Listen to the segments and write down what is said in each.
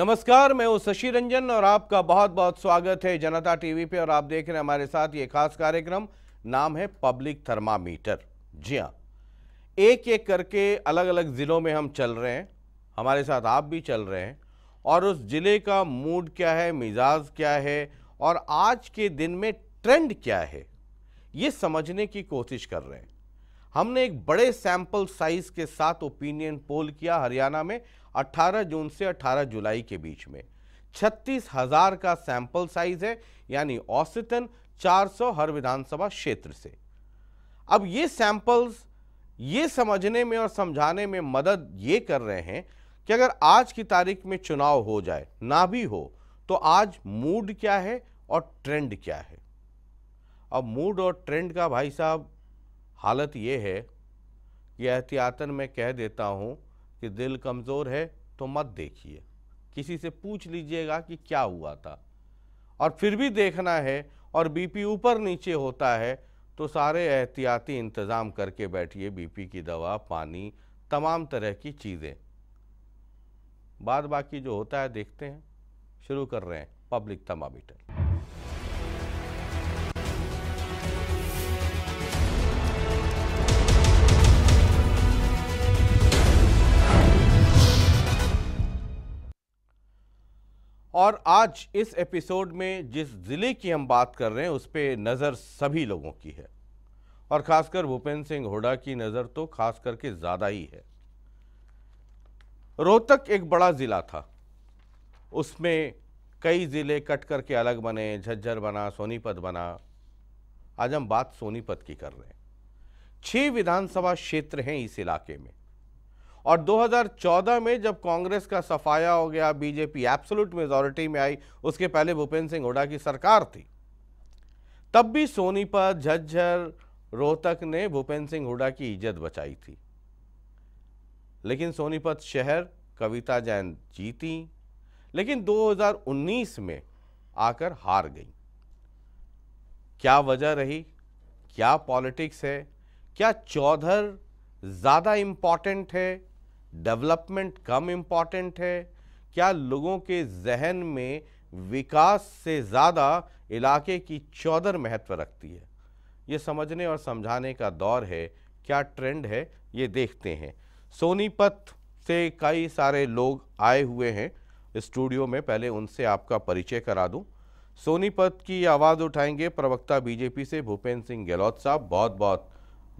नमस्कार मैं हूं शशि रंजन और आपका बहुत बहुत स्वागत है जनता टीवी पे और आप देख रहे हैं हमारे साथ ये खास कार्यक्रम नाम है पब्लिक थर्मामीटर जी हाँ एक एक करके अलग अलग ज़िलों में हम चल रहे हैं हमारे साथ आप भी चल रहे हैं और उस ज़िले का मूड क्या है मिजाज क्या है और आज के दिन में ट्रेंड क्या है ये समझने की कोशिश कर रहे हैं हमने एक बड़े सैंपल साइज़ के साथ ओपिनियन पोल किया हरियाणा में 18 जून से 18 जुलाई के बीच में छत्तीस हजार का सैंपल साइज है यानी औसतन 400 हर विधानसभा क्षेत्र से अब ये सैंपल्स ये समझने में और समझाने में मदद ये कर रहे हैं कि अगर आज की तारीख में चुनाव हो जाए ना भी हो तो आज मूड क्या है और ट्रेंड क्या है अब मूड और ट्रेंड का भाई साहब हालत ये है कि एहतियातन मैं कह देता हूँ कि दिल कमज़ोर है तो मत देखिए किसी से पूछ लीजिएगा कि क्या हुआ था और फिर भी देखना है और बीपी ऊपर नीचे होता है तो सारे एहतियाती इंतज़ाम करके बैठिए बीपी की दवा पानी तमाम तरह की चीज़ें बाद बाकी जो होता है देखते हैं शुरू कर रहे हैं पब्लिक थर्मामीटर और आज इस एपिसोड में जिस ज़िले की हम बात कर रहे हैं उस पर नज़र सभी लोगों की है और ख़ासकर भूपेंद्र सिंह हुडा की नज़र तो खास करके ज़्यादा ही है रोहतक एक बड़ा ज़िला था उसमें कई ज़िले कट करके अलग बने झज्जर बना सोनीपत बना आज हम बात सोनीपत की कर रहे हैं छह विधानसभा क्षेत्र हैं इस इलाके में और 2014 में जब कांग्रेस का सफाया हो गया बीजेपी एब्सोलूट मेजोरिटी में आई उसके पहले भूपेंद्र सिंह हुडा की सरकार थी तब भी सोनीपत झज्जर रोहतक ने भूपेंद्र सिंह हुडा की इज्जत बचाई थी लेकिन सोनीपत शहर कविता जैन जीती लेकिन 2019 में आकर हार गई क्या वजह रही क्या पॉलिटिक्स है क्या चौधर ज़्यादा इम्पॉर्टेंट है डेवलपमेंट कम इम्पॉर्टेंट है क्या लोगों के जहन में विकास से ज़्यादा इलाके की चौदर महत्व रखती है ये समझने और समझाने का दौर है क्या ट्रेंड है ये देखते हैं सोनीपत से कई सारे लोग आए हुए हैं स्टूडियो में पहले उनसे आपका परिचय करा दूं सोनीपत की आवाज़ उठाएंगे प्रवक्ता बीजेपी से भूपेंद्र सिंह गहलोत साहब बहुत बहुत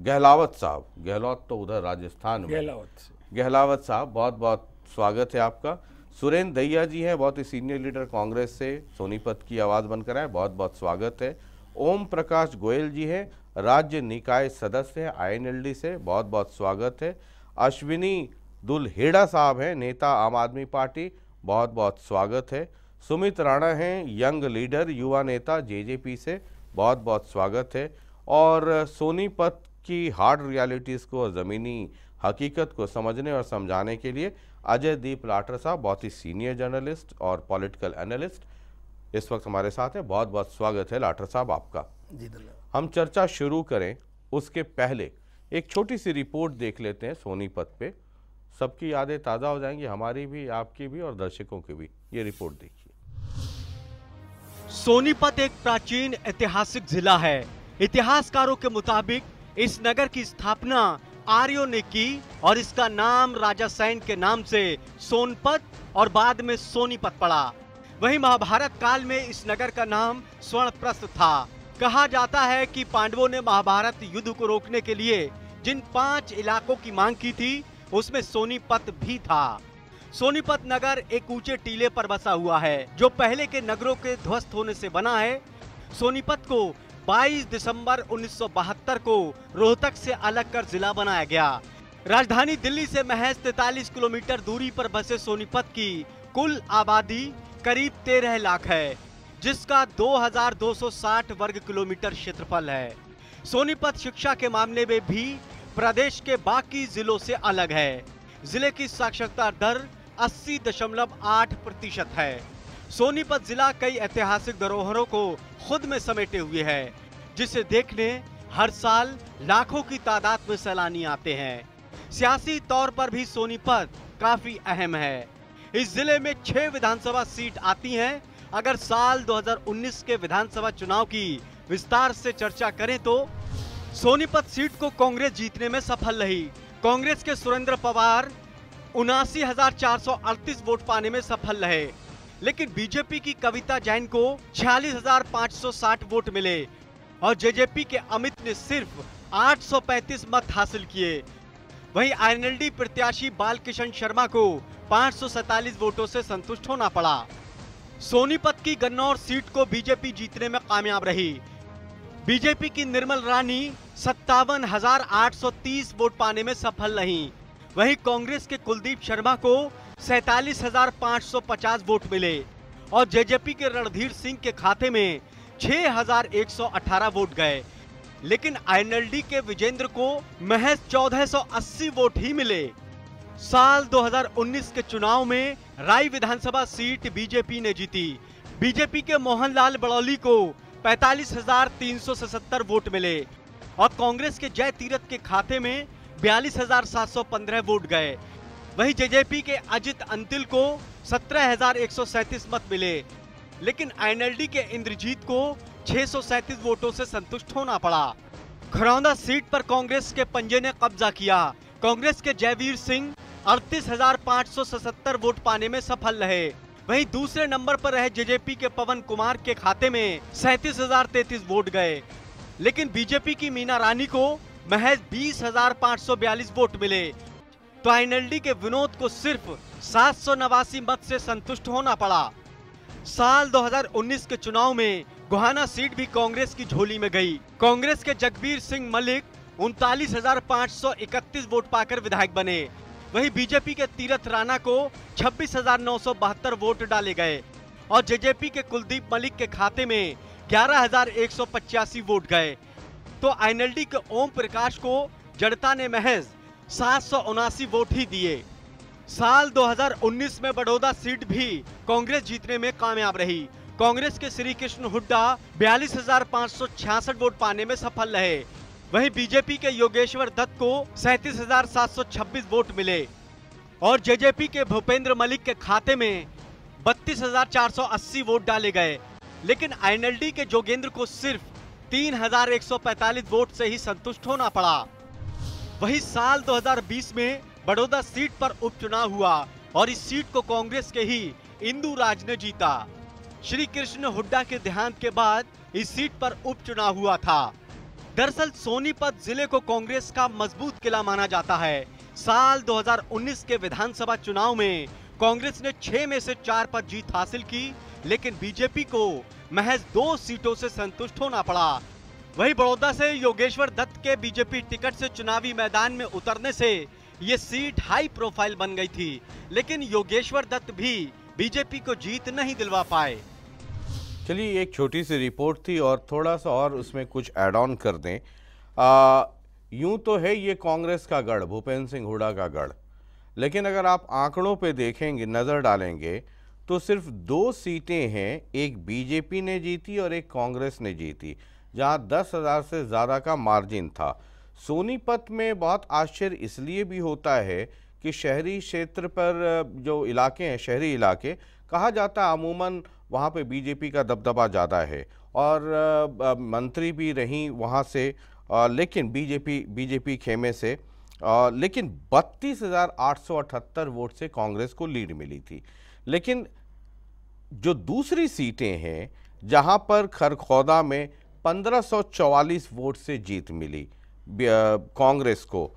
गहलावत साहब गहलोत तो उधर राजस्थान में गहलावत गहलावत साहब बहुत बहुत स्वागत है आपका सुरेंद्र दैया जी हैं बहुत ही सीनियर लीडर कांग्रेस से सोनीपत की आवाज़ बनकर आए बहुत बहुत स्वागत है ओम प्रकाश गोयल जी हैं राज्य निकाय सदस्य हैं आईएनएलडी से बहुत बहुत स्वागत है अश्विनी दुलहेड़ा साहब हैं नेता आम आदमी पार्टी बहुत बहुत स्वागत है सुमित राणा हैं यंग लीडर युवा नेता जे से बहुत बहुत स्वागत है और सोनीपत की हार्ड रियालिटीज़ को ज़मीनी हकीकत को समझने और समझाने के लिए अजय दीप लाटर साहब बहुत ही सीनियर जर्नलिस्ट और पॉलिटिकल एनालिस्ट इस वक्त हमारे साथ हैं बहुत बहुत स्वागत है लाटर साहब आपका जी हम चर्चा शुरू करें उसके पहले एक छोटी सी रिपोर्ट देख लेते हैं सोनीपत पे सबकी यादें ताज़ा हो जाएंगी हमारी भी आपकी भी और दर्शकों की भी ये रिपोर्ट देखिए सोनीपत एक प्राचीन ऐतिहासिक जिला है इतिहासकारों के मुताबिक इस नगर की स्थापना आर्यो ने की और इसका नाम राजा सैन के नाम से सोनपत और बाद में सोनीपत पड़ा वहीं महाभारत काल में इस नगर का नाम स्वर्णप्रस्थ था कहा जाता है कि पांडवों ने महाभारत युद्ध को रोकने के लिए जिन पांच इलाकों की मांग की थी उसमें सोनीपत भी था सोनीपत नगर एक ऊंचे टीले पर बसा हुआ है जो पहले के नगरों के ध्वस्त होने से बना है सोनीपत को 22 दिसंबर 1972 को रोहतक से अलग कर जिला बनाया गया राजधानी दिल्ली से महज तैतालीस किलोमीटर दूरी पर बसे सोनीपत की कुल आबादी करीब तेरह लाख है जिसका 2,260 वर्ग किलोमीटर क्षेत्रफल है सोनीपत शिक्षा के मामले में भी प्रदेश के बाकी जिलों से अलग है जिले की साक्षरता दर 80.8 प्रतिशत है सोनीपत जिला कई ऐतिहासिक धरोहरों को खुद में समेटे हुए है जिसे देखने हर साल लाखों की तादाद में सैलानी आते हैं सियासी तौर पर भी सोनीपत काफी अहम है इस जिले में छह विधानसभा सीट आती हैं अगर साल 2019 के विधानसभा चुनाव की विस्तार से चर्चा करें तो सोनीपत सीट को कांग्रेस जीतने में सफल रही कांग्रेस के सुरेंद्र पवार उनासी वोट पाने में सफल रहे लेकिन बीजेपी की कविता जैन को साठ वोट मिले और जेजेपी के अमित ने सिर्फ 835 मत हासिल किए वहीं आरएनएलडी प्रत्याशी बालकिशन शर्मा को सैतालीस वोटों से संतुष्ट होना पड़ा सोनीपत की गन्नौर सीट को बीजेपी जीतने में कामयाब रही बीजेपी की निर्मल रानी सत्तावन वोट पाने में सफल नहीं वहीं कांग्रेस के कुलदीप शर्मा को सैतालीस वोट मिले और जेजेपी के रणधीर सिंह के खाते में 6,118 वोट गए लेकिन आई के विजेंद्र को महज 1480 वोट ही मिले साल 2019 के चुनाव में राय विधानसभा सीट बीजेपी ने जीती बीजेपी के मोहनलाल बड़ौली को 45,377 वोट मिले और कांग्रेस के जय तीरथ के खाते में बयालीस हजार सात सौ पंद्रह वोट गए वहीं जेजेपी के अजित अंतिल को सत्रह हजार एक सौ सैंतीस मत मिले लेकिन एनएलडी के इंद्रजीत को छह सौ सैंतीस वोटों से संतुष्ट होना पड़ा खरौंदा सीट पर कांग्रेस के पंजे ने कब्जा किया कांग्रेस के जयवीर सिंह अड़तीस हजार पाँच सौ सतहत्तर वोट पाने में सफल रहे वहीं दूसरे नंबर पर रहे जेजेपी के पवन कुमार के खाते में सैंतीस हजार तैतीस वोट गए लेकिन बीजेपी की मीना रानी को महज बीस हजार पाँच सौ बयालीस वोट मिले तो एनएलडी के विनोद को सिर्फ सात सौ नवासी मत से संतुष्ट होना पड़ा साल 2019 के चुनाव में गोहाना सीट भी कांग्रेस की झोली में गई कांग्रेस के जगबीर सिंह मलिक उनतालीस वोट पाकर विधायक बने वहीं बीजेपी के तीरथ राणा को छब्बीस वोट डाले गए और जेजेपी के कुलदीप मलिक के खाते में ग्यारह वोट गए तो एनएलडी के ओम प्रकाश को जनता ने महज सात वोट ही दिए साल 2019 में बड़ौदा सीट भी कांग्रेस जीतने में कामयाब रही कांग्रेस के श्री कृष्ण हुड्डा बयालीस वोट पाने में सफल रहे वहीं बीजेपी के योगेश्वर दत्त को सैंतीस वोट मिले और जेजेपी के भूपेंद्र मलिक के खाते में बत्तीस वोट डाले गए लेकिन एनएलडी के जोगेंद्र को सिर्फ 3,145 वोट से ही संतुष्ट होना पड़ा वही साल 2020 में बड़ौदा सीट पर उपचुनाव हुआ और इस सीट को कांग्रेस के ही इंदू राज ने जीता श्री कृष्ण हुड्डा के देहांत के बाद इस सीट पर उपचुनाव हुआ था दरअसल सोनीपत जिले को कांग्रेस का मजबूत किला माना जाता है साल 2019 के विधानसभा चुनाव में कांग्रेस ने छह में से चार पर जीत हासिल की लेकिन बीजेपी को महज दो सीटों से संतुष्ट होना पड़ा वहीं बड़ौदा से योगेश्वर दत्त के बीजेपी टिकट से चुनावी मैदान में उतरने से ये सीट हाई प्रोफाइल बन गई थी लेकिन योगेश्वर दत्त भी बीजेपी को जीत नहीं दिलवा पाए चलिए एक छोटी सी रिपोर्ट थी और थोड़ा सा और उसमें कुछ एड ऑन कर दें आ, यूं तो है ये कांग्रेस का गढ़ भूपेंद्र सिंह हुडा का गढ़ लेकिन अगर आप आंकड़ों पे देखेंगे नज़र डालेंगे तो सिर्फ दो सीटें हैं एक बीजेपी ने जीती और एक कांग्रेस ने जीती जहां दस हज़ार से ज़्यादा का मार्जिन था सोनीपत में बहुत आश्चर्य इसलिए भी होता है कि शहरी क्षेत्र पर जो इलाके हैं शहरी इलाके कहा जाता है अमूमन वहाँ पे बीजेपी का दबदबा ज़्यादा है और मंत्री भी रहीं वहाँ से लेकिन बीजेपी बीजेपी खेमे से लेकिन बत्तीस हज़ार आठ सौ अठहत्तर वोट से कांग्रेस को लीड मिली थी लेकिन जो दूसरी सीटें हैं जहां पर खरखौदा में 1544 वोट से जीत मिली कांग्रेस को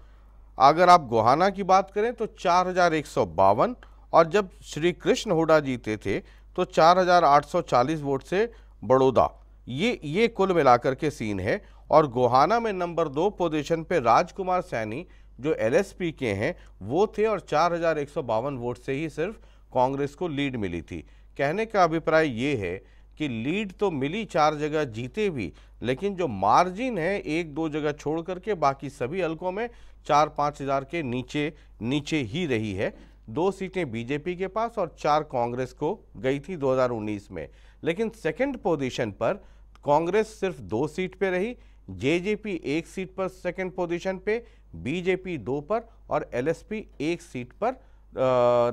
अगर आप गोहाना की बात करें तो चार और जब श्री कृष्ण हुडा जीते थे तो 4840 वोट से बड़ौदा ये ये कुल मिलाकर के सीन है और गोहाना में नंबर दो पोजीशन पे राजकुमार सैनी जो एलएसपी के हैं वो थे और चार वोट से ही सिर्फ कांग्रेस को लीड मिली थी कहने का अभिप्राय ये है कि लीड तो मिली चार जगह जीते भी लेकिन जो मार्जिन है एक दो जगह छोड़ करके बाकी सभी हलकों में चार पाँच हज़ार के नीचे नीचे ही रही है दो सीटें बीजेपी के पास और चार कांग्रेस को गई थी 2019 में लेकिन सेकंड पोजीशन पर कांग्रेस सिर्फ दो सीट पे रही जेजेपी एक सीट पर सेकंड पोजीशन पे बीजेपी दो पर और एलएसपी एक सीट पर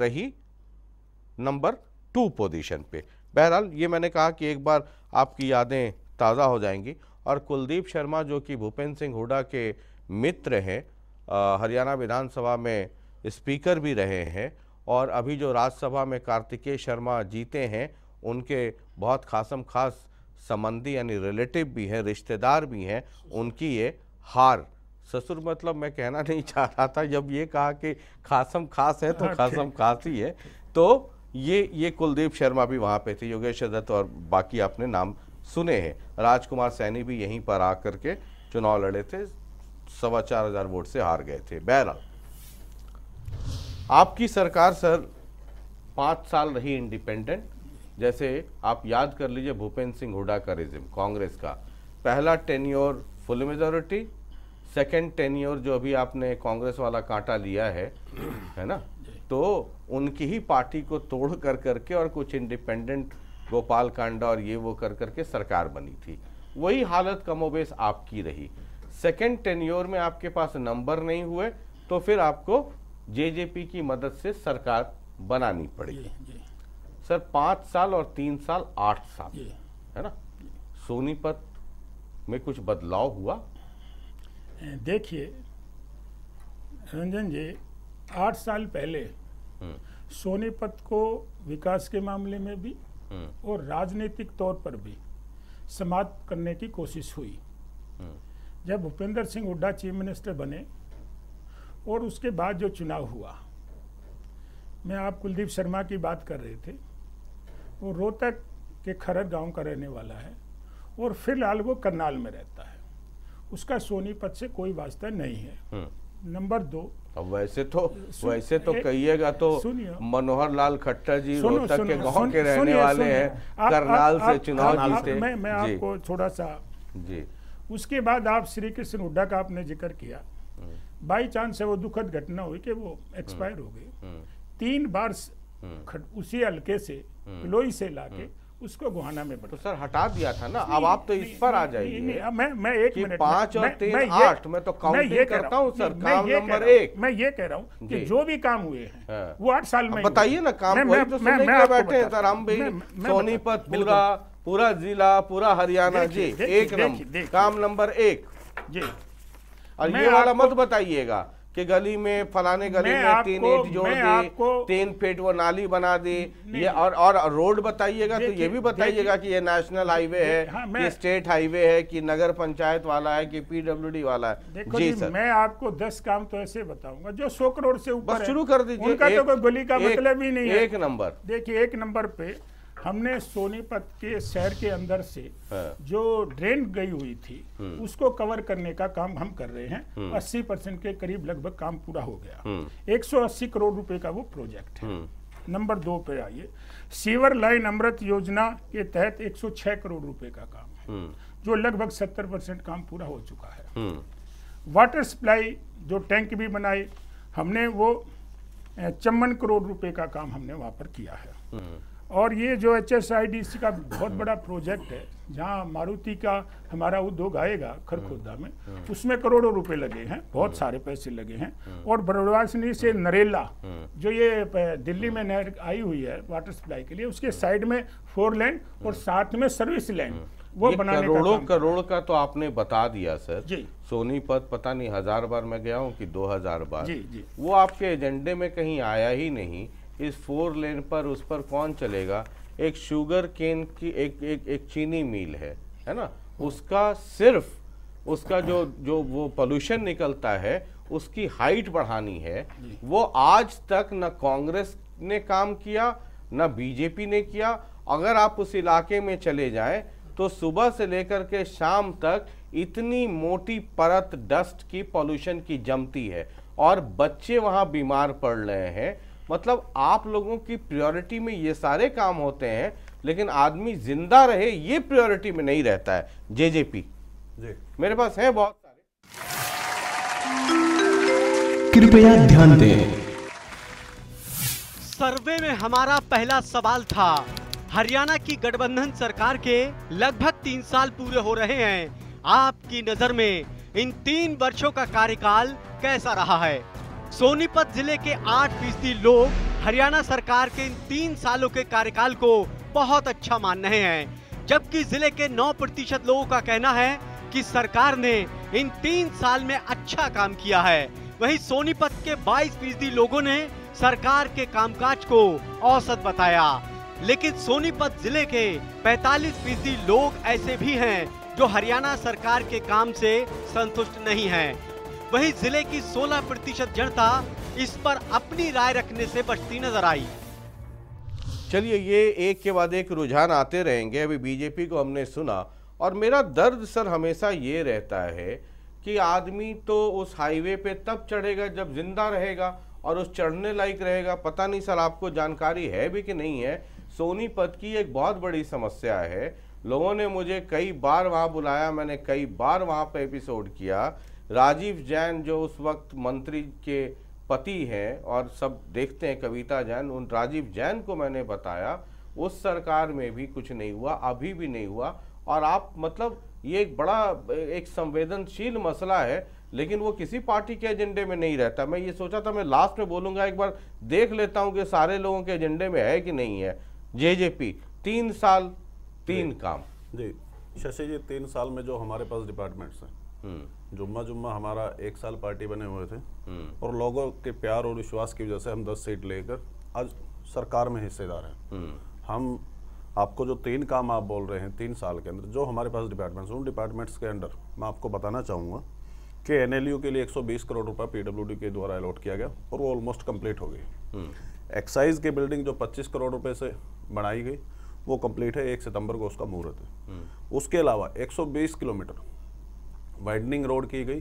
रही नंबर टू पोजीशन पे बहरहाल ये मैंने कहा कि एक बार आपकी यादें ताज़ा हो जाएंगी और कुलदीप शर्मा जो कि भूपेंद्र सिंह हुडा के मित्र हैं हरियाणा विधानसभा में स्पीकर भी रहे हैं और अभी जो राज्यसभा में कार्तिकेय शर्मा जीते हैं उनके बहुत खासम खास संबंधी यानी रिलेटिव भी हैं रिश्तेदार भी हैं उनकी ये हार ससुर मतलब मैं कहना नहीं चाह रहा था जब ये कहा कि खासम खास है तो खासम खास ही है तो ये ये कुलदीप शर्मा भी वहाँ पे थे योगेश दत्त और बाकी आपने नाम सुने हैं राजकुमार सैनी भी यहीं पर आकर के चुनाव लड़े थे सवा चार हजार वोट से हार गए थे बहरहाल आपकी सरकार सर पाँच साल रही इंडिपेंडेंट जैसे आप याद कर लीजिए भूपेंद्र सिंह हुडा का रिजिम कांग्रेस का पहला tenure full majority ten tenure जो अभी आपने कांग्रेस वाला कांटा लिया है है ना तो उनकी ही पार्टी को तोड़ कर करके और कुछ इंडिपेंडेंट गोपाल कांडा और ये वो कर करके सरकार बनी थी वही हालत कमोबेश आपकी रही सेकेंड टेन्योर में आपके पास नंबर नहीं हुए तो फिर आपको जेजेपी की मदद से सरकार बनानी पड़ेगी सर पाँच साल और तीन साल आठ साल है ना सोनीपत में कुछ बदलाव हुआ देखिए रंजन जी आठ साल पहले हम्म। सोनीपत को विकास के मामले में भी हम्म। और राजनीतिक तौर पर भी समाप्त करने की कोशिश हुई हम्म। जब भूपेंद्र सिंह हुड्डा चीफ मिनिस्टर बने और उसके बाद जो चुनाव हुआ मैं आप कुलदीप शर्मा की बात कर रहे थे वो रोहतक के खरर गांव का रहने वाला है और फिलहाल वो करनाल में रहता है उसका सोनीपत से कोई वास्ता नहीं है नंबर दो वैसे तो वैसे तो कहिएगा तो मनोहर लाल खट्टर जी रोहतक के गांव के रहने वाले हैं करनाल से चुनाव जीते मैं मैं आपको थोड़ा सा जी उसके बाद आप श्री कृष्ण हुड्डा का आपने जिक्र किया हम्म। बाई चांस से वो दुखद घटना हुई कि वो एक्सपायर हम्म। हो गए हम्म। तीन बार उसी हल्के से लोई से लाके उसको गुहाना में तो सर हटा दिया था ना अब आप तो इस पर आ जाइए मैं मैं एक मिनट पांच और तीन आठ मैं तो काउंट करता हूँ सर काम नंबर एक मैं ये कह रहा हूँ कि जो भी काम हुए हैं हाँ। वो आठ साल में बताइए ना काम मैं, तो मैं, मैं बैठे हैं सर हम भी सोनीपत पूरा पूरा जिला पूरा हरियाणा जी एक नंबर काम नंबर एक जी और ये वाला मत बताइएगा कि गली में फलाने गली में तीन ईट जोड़ दे तीन फीट वो नाली बना दे ये और और रोड बताइएगा तो ये भी बताइएगा कि ये नेशनल हाईवे है हाँ, कि स्टेट हाईवे है कि नगर पंचायत वाला है कि पीडब्ल्यूडी वाला है देखो जी, जी सर मैं आपको दस काम तो ऐसे बताऊंगा जो सौ करोड़ से ऊपर शुरू कर दीजिए तो गली का मतलब ही नहीं है एक नंबर देखिए एक नंबर पे हमने सोनीपत के शहर के अंदर से हाँ। जो ड्रेन गई हुई थी हम्म। उसको कवर करने का काम हम कर रहे हैं 80 हम्म। परसेंट के करीब लगभग काम पूरा हो गया 180 हम्म। करोड़ रुपए का वो प्रोजेक्ट है नंबर दो पे आइए सीवर लाइन अमृत योजना के तहत 106 करोड़ रुपए का काम है जो लगभग 70 परसेंट काम पूरा हो चुका है वाटर सप्लाई जो टैंक भी बनाए हमने वो चम्बन करोड़ रुपए का काम हमने वहां पर किया है और ये जो H S I D C का बहुत बड़ा प्रोजेक्ट है जहाँ मारुति का हमारा उद्योग आएगा खरखोदा में उसमें करोड़ों रुपए लगे हैं बहुत सारे पैसे लगे हैं और बड़वासिनी से नरेला जो ये दिल्ली में नहर आई हुई है वाटर सप्लाई के लिए उसके साइड में फोर लेन और साथ में सर्विस लेन वो बनाने करोड़ों करोड़ का तो आपने बता दिया सर जी सोनीपत पता नहीं हजार बार मैं गया हूँ कि दो हजार बार जी जी वो आपके एजेंडे में कहीं आया ही नहीं इस फोर लेन पर उस पर कौन चलेगा एक शुगर केन की एक एक एक चीनी मिल है है ना उसका सिर्फ उसका जो जो वो पोल्यूशन निकलता है उसकी हाइट बढ़ानी है वो आज तक न कांग्रेस ने काम किया न बीजेपी ने किया अगर आप उस इलाके में चले जाएं तो सुबह से लेकर के शाम तक इतनी मोटी परत डस्ट की पोल्यूशन की जमती है और बच्चे वहाँ बीमार पड़ रहे हैं मतलब आप लोगों की प्रायोरिटी में ये सारे काम होते हैं लेकिन आदमी जिंदा रहे ये प्रायोरिटी में नहीं रहता है जे जे पी जी मेरे पास है बहुत सारे कृपया ध्यान दें सर्वे में हमारा पहला सवाल था हरियाणा की गठबंधन सरकार के लगभग तीन साल पूरे हो रहे हैं आपकी नजर में इन तीन वर्षों का कार्यकाल कैसा रहा है सोनीपत जिले के आठ फीसदी लोग हरियाणा सरकार के इन तीन सालों के कार्यकाल को बहुत अच्छा मान रहे हैं जबकि जिले के 9 प्रतिशत लोगों का कहना है कि सरकार ने इन तीन साल में अच्छा काम किया है वहीं सोनीपत के 22 फीसदी लोगों ने सरकार के कामकाज को औसत बताया लेकिन सोनीपत जिले के 45 फीसदी लोग ऐसे भी हैं जो हरियाणा सरकार के काम से संतुष्ट नहीं हैं वहीं जिले की 16 प्रतिशत जनता इस पर अपनी राय रखने से बचती नजर आई चलिए ये एक के बाद एक रुझान आते रहेंगे अभी बीजेपी को हमने सुना और मेरा दर्द सर हमेशा ये रहता है कि आदमी तो उस हाईवे पे तब चढ़ेगा जब जिंदा रहेगा और उस चढ़ने लायक रहेगा पता नहीं सर आपको जानकारी है भी कि नहीं है सोनीपत की एक बहुत बड़ी समस्या है लोगों ने मुझे कई बार वहाँ बुलाया मैंने कई बार वहाँ पे एपिसोड किया राजीव जैन जो उस वक्त मंत्री के पति हैं और सब देखते हैं कविता जैन उन राजीव जैन को मैंने बताया उस सरकार में भी कुछ नहीं हुआ अभी भी नहीं हुआ और आप मतलब ये एक बड़ा एक संवेदनशील मसला है लेकिन वो किसी पार्टी के एजेंडे में नहीं रहता मैं ये सोचा था मैं लास्ट में बोलूँगा एक बार देख लेता हूँ कि सारे लोगों के एजेंडे में है कि नहीं है जेजेपी तीन साल तीन काम जी शशि जी तीन साल में जो हमारे पास डिपार्टमेंट्स हैं हम्म। जुम्मा जुम्मा हमारा एक साल पार्टी बने हुए थे हम्म। और लोगों के प्यार और विश्वास की वजह से हम दस सीट लेकर आज सरकार में हिस्सेदार हैं हम्म। हम आपको जो तीन काम आप बोल रहे हैं तीन साल के अंदर जो हमारे पास डिपार्टमेंट्स उन डिपार्टमेंट्स के अंडर मैं आपको बताना चाहूँगा कि एन के लिए 120 करोड़ रुपए पी के द्वारा अलॉट किया गया और वो ऑलमोस्ट कम्प्लीट हो गई एक्साइज हम्म। की बिल्डिंग जो 25 करोड़ रुपए से बनाई गई वो कम्प्लीट है एक सितंबर को उसका मुहूर्त है उसके अलावा 120 किलोमीटर वाइडनिंग रोड की गई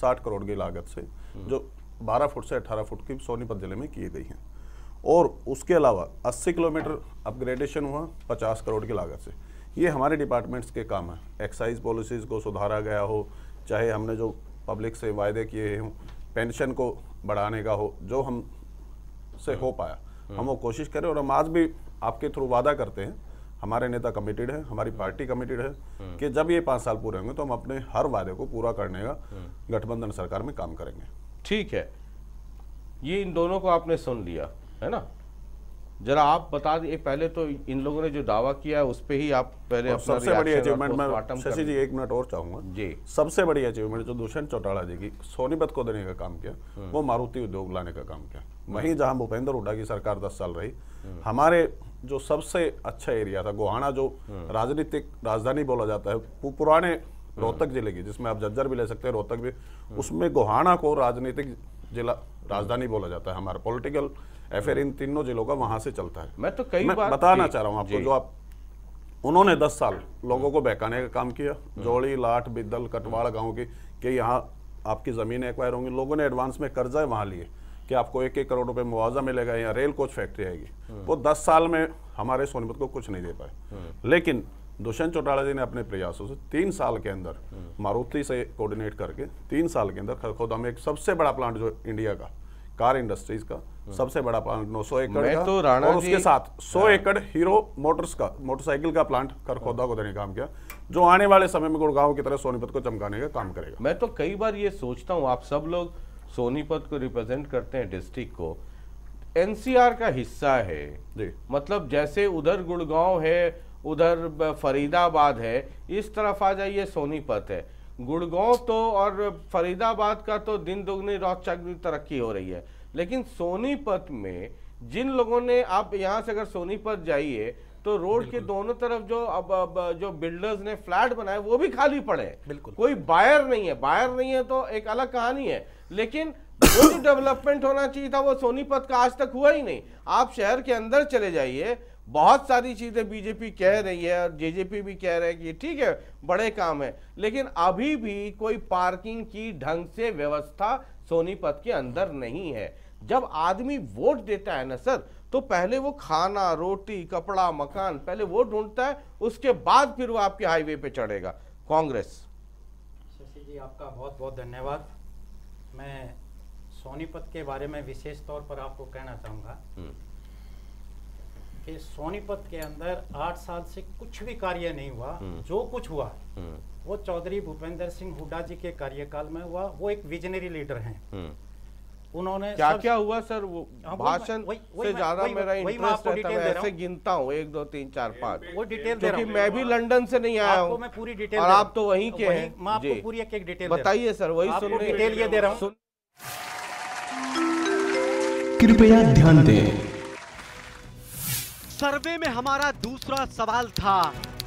साठ करोड़ की लागत से जो बारह फुट से अट्ठारह फुट की सोनीपत ज़िले में किए गई हैं और उसके अलावा अस्सी किलोमीटर अपग्रेडेशन हुआ पचास करोड़ की लागत से ये हमारे डिपार्टमेंट्स के काम है एक्साइज पॉलिसीज़ को सुधारा गया हो चाहे हमने जो पब्लिक से वायदे किए हों पेंशन को बढ़ाने का हो जो हम से हो पाया हम वो कोशिश करें और हम आज भी आपके थ्रू वादा करते हैं हमारे नेता कमिटेड है हमारी हम्म। पार्टी कमिटेड है कि जब ये पांच साल पूरे होंगे तो हम अपने हर वादे को पूरा करने का हम्म। गठबंधन सरकार में काम करेंगे ठीक है ये इन दोनों को आपने सुन लिया है ना जरा आप बता दिए पहले तो इन लोगों ने जो दावा किया है उस पर ही आप पहले सबसे बड़ी अचीवमेंट मैं शशि जी एक मिनट और चाहूंगा जी सबसे बड़ी अचीवमेंट जो दुष्यंत चौटाला जी की सोनीपत को देने का काम किया हम्म। वो मारुति उद्योग लाने का काम किया वहीं जहां भूपेंद्र हुडा की सरकार दस साल रही हमारे जो सबसे अच्छा एरिया था गोहाना जो राजनीतिक राजधानी बोला जाता है पुराने रोहतक जिले की जिसमें आप जज्जर भी ले सकते हैं रोहतक भी उसमें गोहाना को राजनीतिक जिला राजधानी बोला जाता है हमारा पॉलिटिकल अफेयर इन तीनों जिलों का वहां से चलता है मैं तो कई मैं बार बताना चाह रहा हूँ आपको जो आप उन्होंने दस साल लोगों को बहकाने का काम किया जोड़ी लाठ बिदल कटवाड़ गाँव की कि यहाँ आपकी ज़मीन एक्वायर होंगी लोगों ने एडवांस में कर्जा वहाँ लिए कि आपको एक एक करोड़ रुपए मुआवजा मिलेगा या रेल कोच फैक्ट्री आएगी वो दस साल में हमारे सोनीपत को कुछ नहीं दे पाए लेकिन दुष्यंत चौटाला जी ने अपने प्रयासों से तीन साल के अंदर मारुति से कोऑर्डिनेट करके तीन साल के अंदर खरखोदा में एक सबसे बड़ा प्लांट जो इंडिया का कार इंडस्ट्रीज का सबसे बड़ा प्लांट 900 एकड़ का तो और उसके साथ 100 हाँ। एकड़ हीरो मोटर्स का मोटरसाइकिल का प्लांट खरखोदा को देने काम किया जो आने वाले समय में गुड़गांव की तरह सोनीपत को चमकाने का काम करेगा मैं तो कई बार ये सोचता हूँ आप सब लोग सोनीपत को रिप्रेजेंट करते हैं डिस्ट्रिक्ट को एनसीआर का हिस्सा है मतलब जैसे उधर गुड़गांव है उधर फरीदाबाद है इस तरफ आ जाइए सोनीपत है गुड़गांव तो और फरीदाबाद का तो दिन दोगुनी रोज तरक्की हो रही है लेकिन सोनीपत में जिन लोगों ने आप यहाँ से अगर सोनीपत जाइए तो रोड के दोनों तरफ जो अब, अब जो बिल्डर्स ने फ्लैट बनाए वो भी खाली पड़े बिल्कुल कोई बायर नहीं है बायर नहीं है तो एक अलग कहानी है लेकिन वो जो डेवलपमेंट होना चाहिए था वो सोनीपत का आज तक हुआ ही नहीं आप शहर के अंदर चले जाइए बहुत सारी चीज़ें बीजेपी कह रही है और जेजेपी भी कह रहे हैं कि ठीक है बड़े काम है लेकिन अभी भी कोई पार्किंग की ढंग से व्यवस्था सोनीपत के अंदर नहीं है जब आदमी वोट देता है ना सर तो पहले वो खाना रोटी कपड़ा मकान पहले वो ढूंढता है उसके बाद फिर वो आपके हाईवे पे चढ़ेगा कांग्रेस शशि जी आपका बहुत बहुत धन्यवाद मैं सोनीपत के बारे में विशेष तौर पर आपको कहना चाहूंगा हम्म। कि सोनीपत के अंदर आठ साल से कुछ भी कार्य नहीं हुआ हम्म। जो कुछ हुआ हम्म। वो चौधरी भूपेंद्र सिंह हुड्डा जी के कार्यकाल में हुआ वो एक विजनरी लीडर हैं उन्होंने क्या सर, क्या हुआ सर वो हाँ, भाषण से ज्यादा मेरा इंटरेस्ट रहता है ऐसे गिनता हूँ एक दो तीन चार पाँच वो डिटेल क्योंकि मैं भी लंदन से नहीं आया हूँ मैं पूरी डिटेल और आप तो वहीं के हैं आपको पूरी एक एक डिटेल बताइए सर वही सुन डिटेल ये दे रहा हूँ कृपया ध्यान दें सर्वे में हमारा दूसरा सवाल था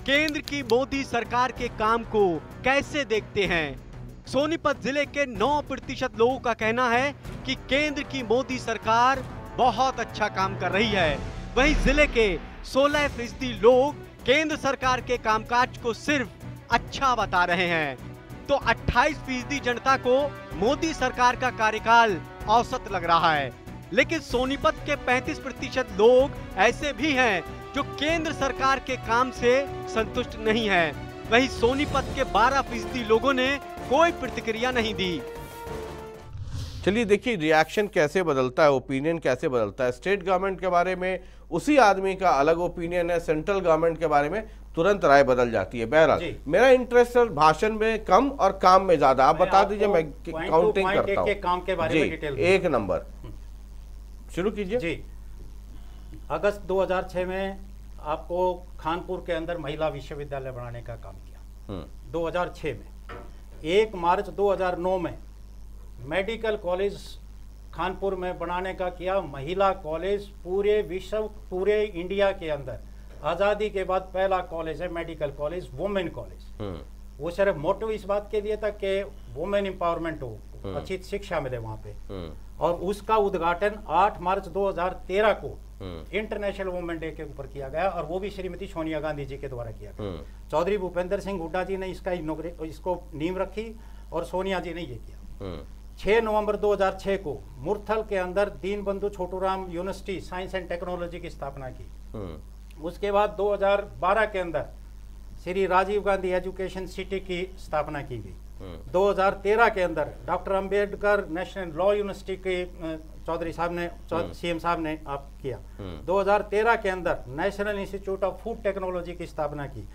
केंद्र की मोदी सरकार के काम को कैसे देखते हैं सोनीपत जिले के 9 प्रतिशत लोगों का कहना है कि केंद्र की मोदी सरकार बहुत अच्छा काम कर रही है वहीं जिले के 16 फीसदी लोग केंद्र सरकार के कामकाज को सिर्फ अच्छा बता रहे हैं तो 28 फीसदी जनता को मोदी सरकार का कार्यकाल औसत लग रहा है लेकिन सोनीपत के 35 प्रतिशत लोग ऐसे भी हैं जो केंद्र सरकार के काम से संतुष्ट नहीं है वहीं सोनीपत के 12 फीसदी लोगों ने कोई प्रतिक्रिया नहीं दी चलिए देखिए रिएक्शन कैसे बदलता है ओपिनियन कैसे बदलता है स्टेट गवर्नमेंट के बारे में उसी आदमी का अलग ओपिनियन है सेंट्रल गवर्नमेंट के बारे में तुरंत राय बदल जाती है बहरहाल मेरा इंटरेस्ट सर भाषण में कम और काम में ज्यादा आप बता दीजिए मैं काउंटिंग करता हूँ काम के बारे में एक नंबर शुरू कीजिए जी अगस्त 2006 में आपको खानपुर के अंदर महिला विश्वविद्यालय बनाने का काम किया 2006 हम्म। में एक मार्च 2009 में मेडिकल कॉलेज खानपुर में बनाने का किया महिला कॉलेज पूरे विश्व पूरे इंडिया के अंदर आज़ादी के बाद पहला कॉलेज है मेडिकल कॉलेज वुमेन कॉलेज हम्म। वो सिर्फ मोटिव इस बात के लिए था कि वुमेन एम्पावरमेंट हो अच्छी हम्म। शिक्षा मिले वहाँ पे हम्म। और उसका उद्घाटन 8 मार्च 2013 को इंटरनेशनल वुमेन डे के ऊपर किया गया और वो भी श्रीमती सोनिया गांधी जी के द्वारा किया गया हम्म। चौधरी भूपेंद्र सिंह हुड्डा जी ने इसका इसको नींव रखी और सोनिया जी ने ये किया 6 नवंबर 2006 को मुरथल के अंदर Deenbandhu Chhoturam university science and technology की स्थापना की उसके बाद 2012 के अंदर श्री राजीव गांधी एजुकेशन सिटी की स्थापना की गई 2013 के अंदर doctor Ambedkar national law university के चौधरी साहब ने हम्म। सीएम साहब ने आप किया 2013 हम्म। के अंदर national institute of food technology की स्थापना की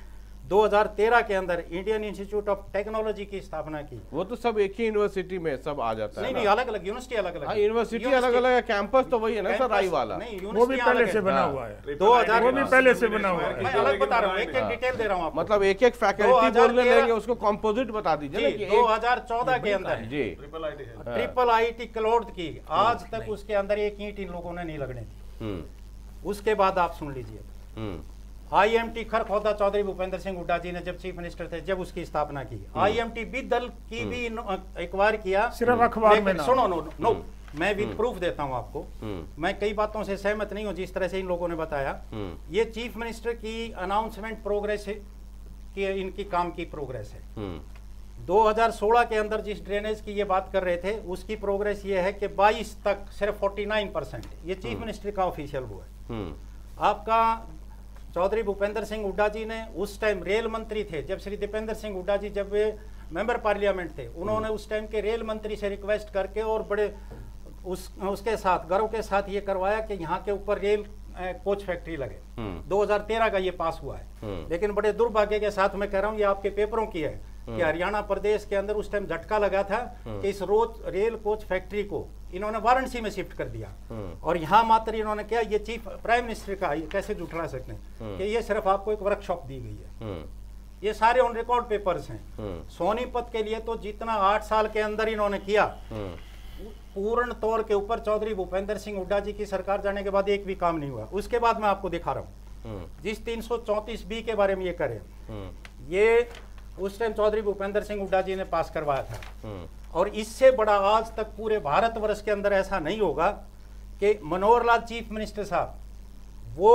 2013 के अंदर इंडियन इंस्टीट्यूट ऑफ टेक्नोलॉजी की स्थापना की वो तो सब एक ही यूनिवर्सिटी में सब आ जाता नहीं, है नहीं अलग अलग यूनिवर्सिटी अलग अलग यूनिवर्सिटी अलग अलग है कैंपस तो वही है ना सर आई वाला हाँ। वो भी पहले से बना हुआ है दो हजार वो भी पहले से बना हुआ है अलग बता रहा हूँ एक एक डिटेल दे रहा हूँ मतलब एक एक फैकल्टी बोलने लेंगे उसको कॉम्पोजिट बता दीजिए दो हजार चौदह के अंदर जी ट्रिपल आई टी क्लोर्थ की हाँ। आज तक उसके अंदर एक ईट इन लोगों ने नहीं लगने दी हम्म। उसके बाद आप सुन लीजिए हम्म। आईएमटी खोदा चौधरी भूपेंद्र सिंह हुड्डा जी ने जब चीफ मिनिस्टर थे जब उसकी स्थापना की हम्म। आईएमटी भी दल की हम्म। भी बार किया सिर्फ अखबार में सुनो नो नो हम्म। मैं भी प्रूफ देता हूं आपको मैं कई बातों से सहमत नहीं हूं जिस तरह से इन लोगों ने बताया ये चीफ मिनिस्टर की अनाउंसमेंट प्रोग्रेस की इनकी काम की प्रोग्रेस है 2016 के अंदर जिस ड्रेनेज की ये बात कर रहे थे उसकी प्रोग्रेस ये है कि 22 तक सिर्फ 49 परसेंट ये चीफ मिनिस्टर का ऑफिशियल वो है आपका चौधरी भूपेंद्र सिंह हुड्डा जी ने उस टाइम रेल मंत्री थे जब श्री दीपेंद्र सिंह हुड्डा जी जब मेंबर पार्लियामेंट थे उन्होंने उस टाइम के रेल मंत्री से रिक्वेस्ट करके और बड़े उस उसके साथ गर्व के साथ ये करवाया कि यहाँ के ऊपर रेल कोच फैक्ट्री लगे 2013 हम्म। का ये पास हुआ है हम्म। लेकिन बड़े दुर्भाग्य के साथ मैं कह रहा हूँ ये आपके पेपरों की है हाँ। कि हरियाणा प्रदेश के अंदर उस टाइम झटका लगा था हाँ। कि इस रोज रेल कोच फैक्ट्री को इन्होंने वाराणसी में शिफ्ट कर दिया हाँ। और यहाँ मात्र इन्होंने क्या ये चीफ प्राइम मिनिस्टर का ये कैसे जुटरा सकते हैं कि ये सिर्फ आपको एक वर्कशॉप दी गई है ये सारे ऑन रिकॉर्ड पेपर्स हैं सोनीपत के लिए तो जितना आठ साल के अंदर इन्होंने किया पूर्ण तौर के ऊपर चौधरी भूपेंद्र सिंह हुड्डा जी की सरकार जाने के बाद एक भी काम नहीं हुआ उसके बाद मैं आपको दिखा रहा हूँ जिस तीन बी के बारे में ये करें ये उस टाइम चौधरी भूपेंद्र सिंह हुड्डा जी ने पास करवाया था हम्म। और इससे बड़ा आज तक पूरे भारतवर्ष के अंदर ऐसा नहीं होगा कि मनोहर लाल चीफ मिनिस्टर साहब वो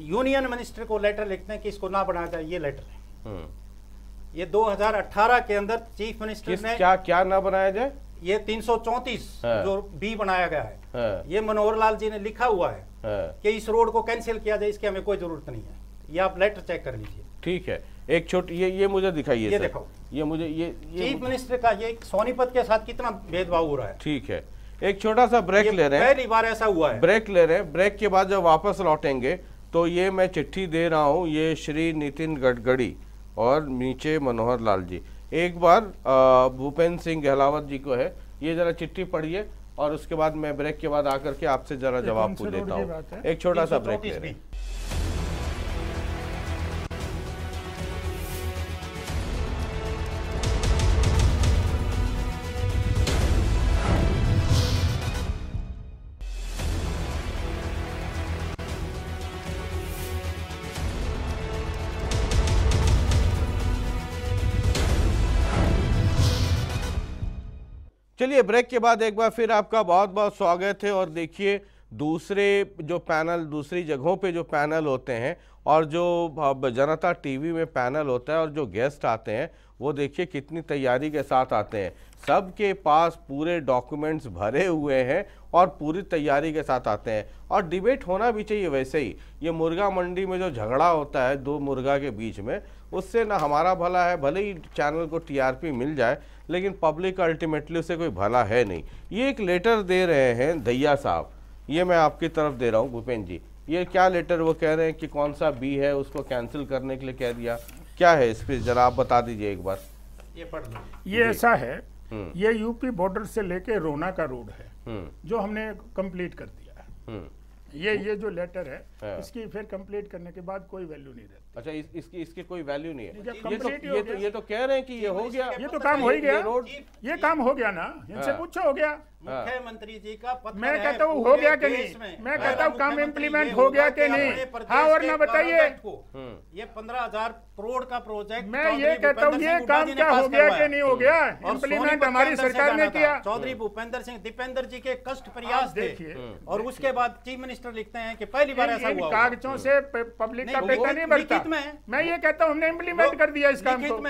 यूनियन मिनिस्टर को लेटर लिखते हैं कि इसको ना बनाया जाए ये लेटर है हम्म। ये 2018 के अंदर चीफ मिनिस्टर ने क्या क्या ना बनाया जाए ये तीन हाँ। जो बी बनाया गया है हाँ। ये मनोहर लाल जी ने लिखा हुआ है हाँ। कि इस रोड को कैंसिल किया जाए इसकी हमें कोई जरूरत नहीं है ये आप लेटर चेक कर लीजिए ठीक है एक छोटी ये ये मुझे दिखाइए ये देखो ये मुझे ये, ये चीफ मिनिस्टर का ये सोनीपत के साथ कितना भेदभाव हो रहा है ठीक है एक छोटा सा ब्रेक ले रहे हैं पहली बार ऐसा हुआ है ब्रेक ले रहे हैं ब्रेक के बाद जब वापस लौटेंगे तो ये मैं चिट्ठी दे रहा हूँ ये श्री नितिन गडकरी और नीचे मनोहर लाल जी एक बार भूपेंद्र सिंह गहलावत जी को है ये जरा चिट्ठी पढ़िए और उसके बाद मैं ब्रेक के बाद आकर के आपसे जरा जवाब पूछ लेता हूँ एक छोटा सा ब्रेक ले रहे हैं चलिए ब्रेक के बाद एक बार फिर आपका बहुत बहुत स्वागत है और देखिए दूसरे जो पैनल दूसरी जगहों पे जो पैनल होते हैं और जो जनता टीवी में पैनल होता है और जो गेस्ट आते हैं वो देखिए कितनी तैयारी के साथ आते हैं सब के पास पूरे डॉक्यूमेंट्स भरे हुए हैं और पूरी तैयारी के साथ आते हैं और डिबेट होना भी चाहिए वैसे ही ये मुर्गा मंडी में जो झगड़ा होता है दो मुर्गा के बीच में उससे ना हमारा भला है भले ही चैनल को टीआरपी मिल जाए लेकिन पब्लिक अल्टीमेटली उसे कोई भला है नहीं ये एक लेटर दे रहे हैं दैया साहब ये मैं आपकी तरफ दे रहा हूँ भूपेन्द्र जी ये क्या लेटर वो कह रहे हैं कि कौन सा बी है उसको कैंसिल करने के लिए कह दिया क्या है इस पर जरा आप बता दीजिए एक बार ये पढ़ लो ये ऐसा है हम्म। ये यूपी बॉर्डर से लेके रोना का रोड है हम्म। जो हमने कंप्लीट कर दिया है हम्म। ये ये जो लेटर है हाँ। इसकी फिर कंप्लीट करने के बाद कोई वैल्यू नहीं रहती अच्छा इस, इसकी इसकी कोई वैल्यू नहीं है ये तो ये तो, तो ये तो कह रहे हैं कि ये हो गया तो ये तो काम हो ही गया ये काम हो गया ना हाँ। इनसे पूछो हो गया हाँ। मुख्यमंत्री जी का पत्र मैं कहता हूँ हो गया कि नहीं मैं कहता हूँ काम इम्प्लीमेंट हो गया कि नहीं हाँ और ना बताइए हम्म। ये पंद्रह हजार करोड़ का प्रोजेक्ट मैं ये कहता हूँ ये काम क्या हो गया कि नहीं हो गया इम्प्लीमेंट हम्म। हमारी सरकार ने किया चौधरी हम्म। भूपेंद्र सिंह दीपेंद्र जी के कष्ट प्रयास देखिए और उसके बाद चीफ मिनिस्टर लिखते हैं कि पहली बार ऐसा हुआ कागजों से पब्लिक का पैसा नहीं बढ़ता लिखित में मैं ये कहता हूँ हमने इम्प्लीमेंट कर दिया इस काम को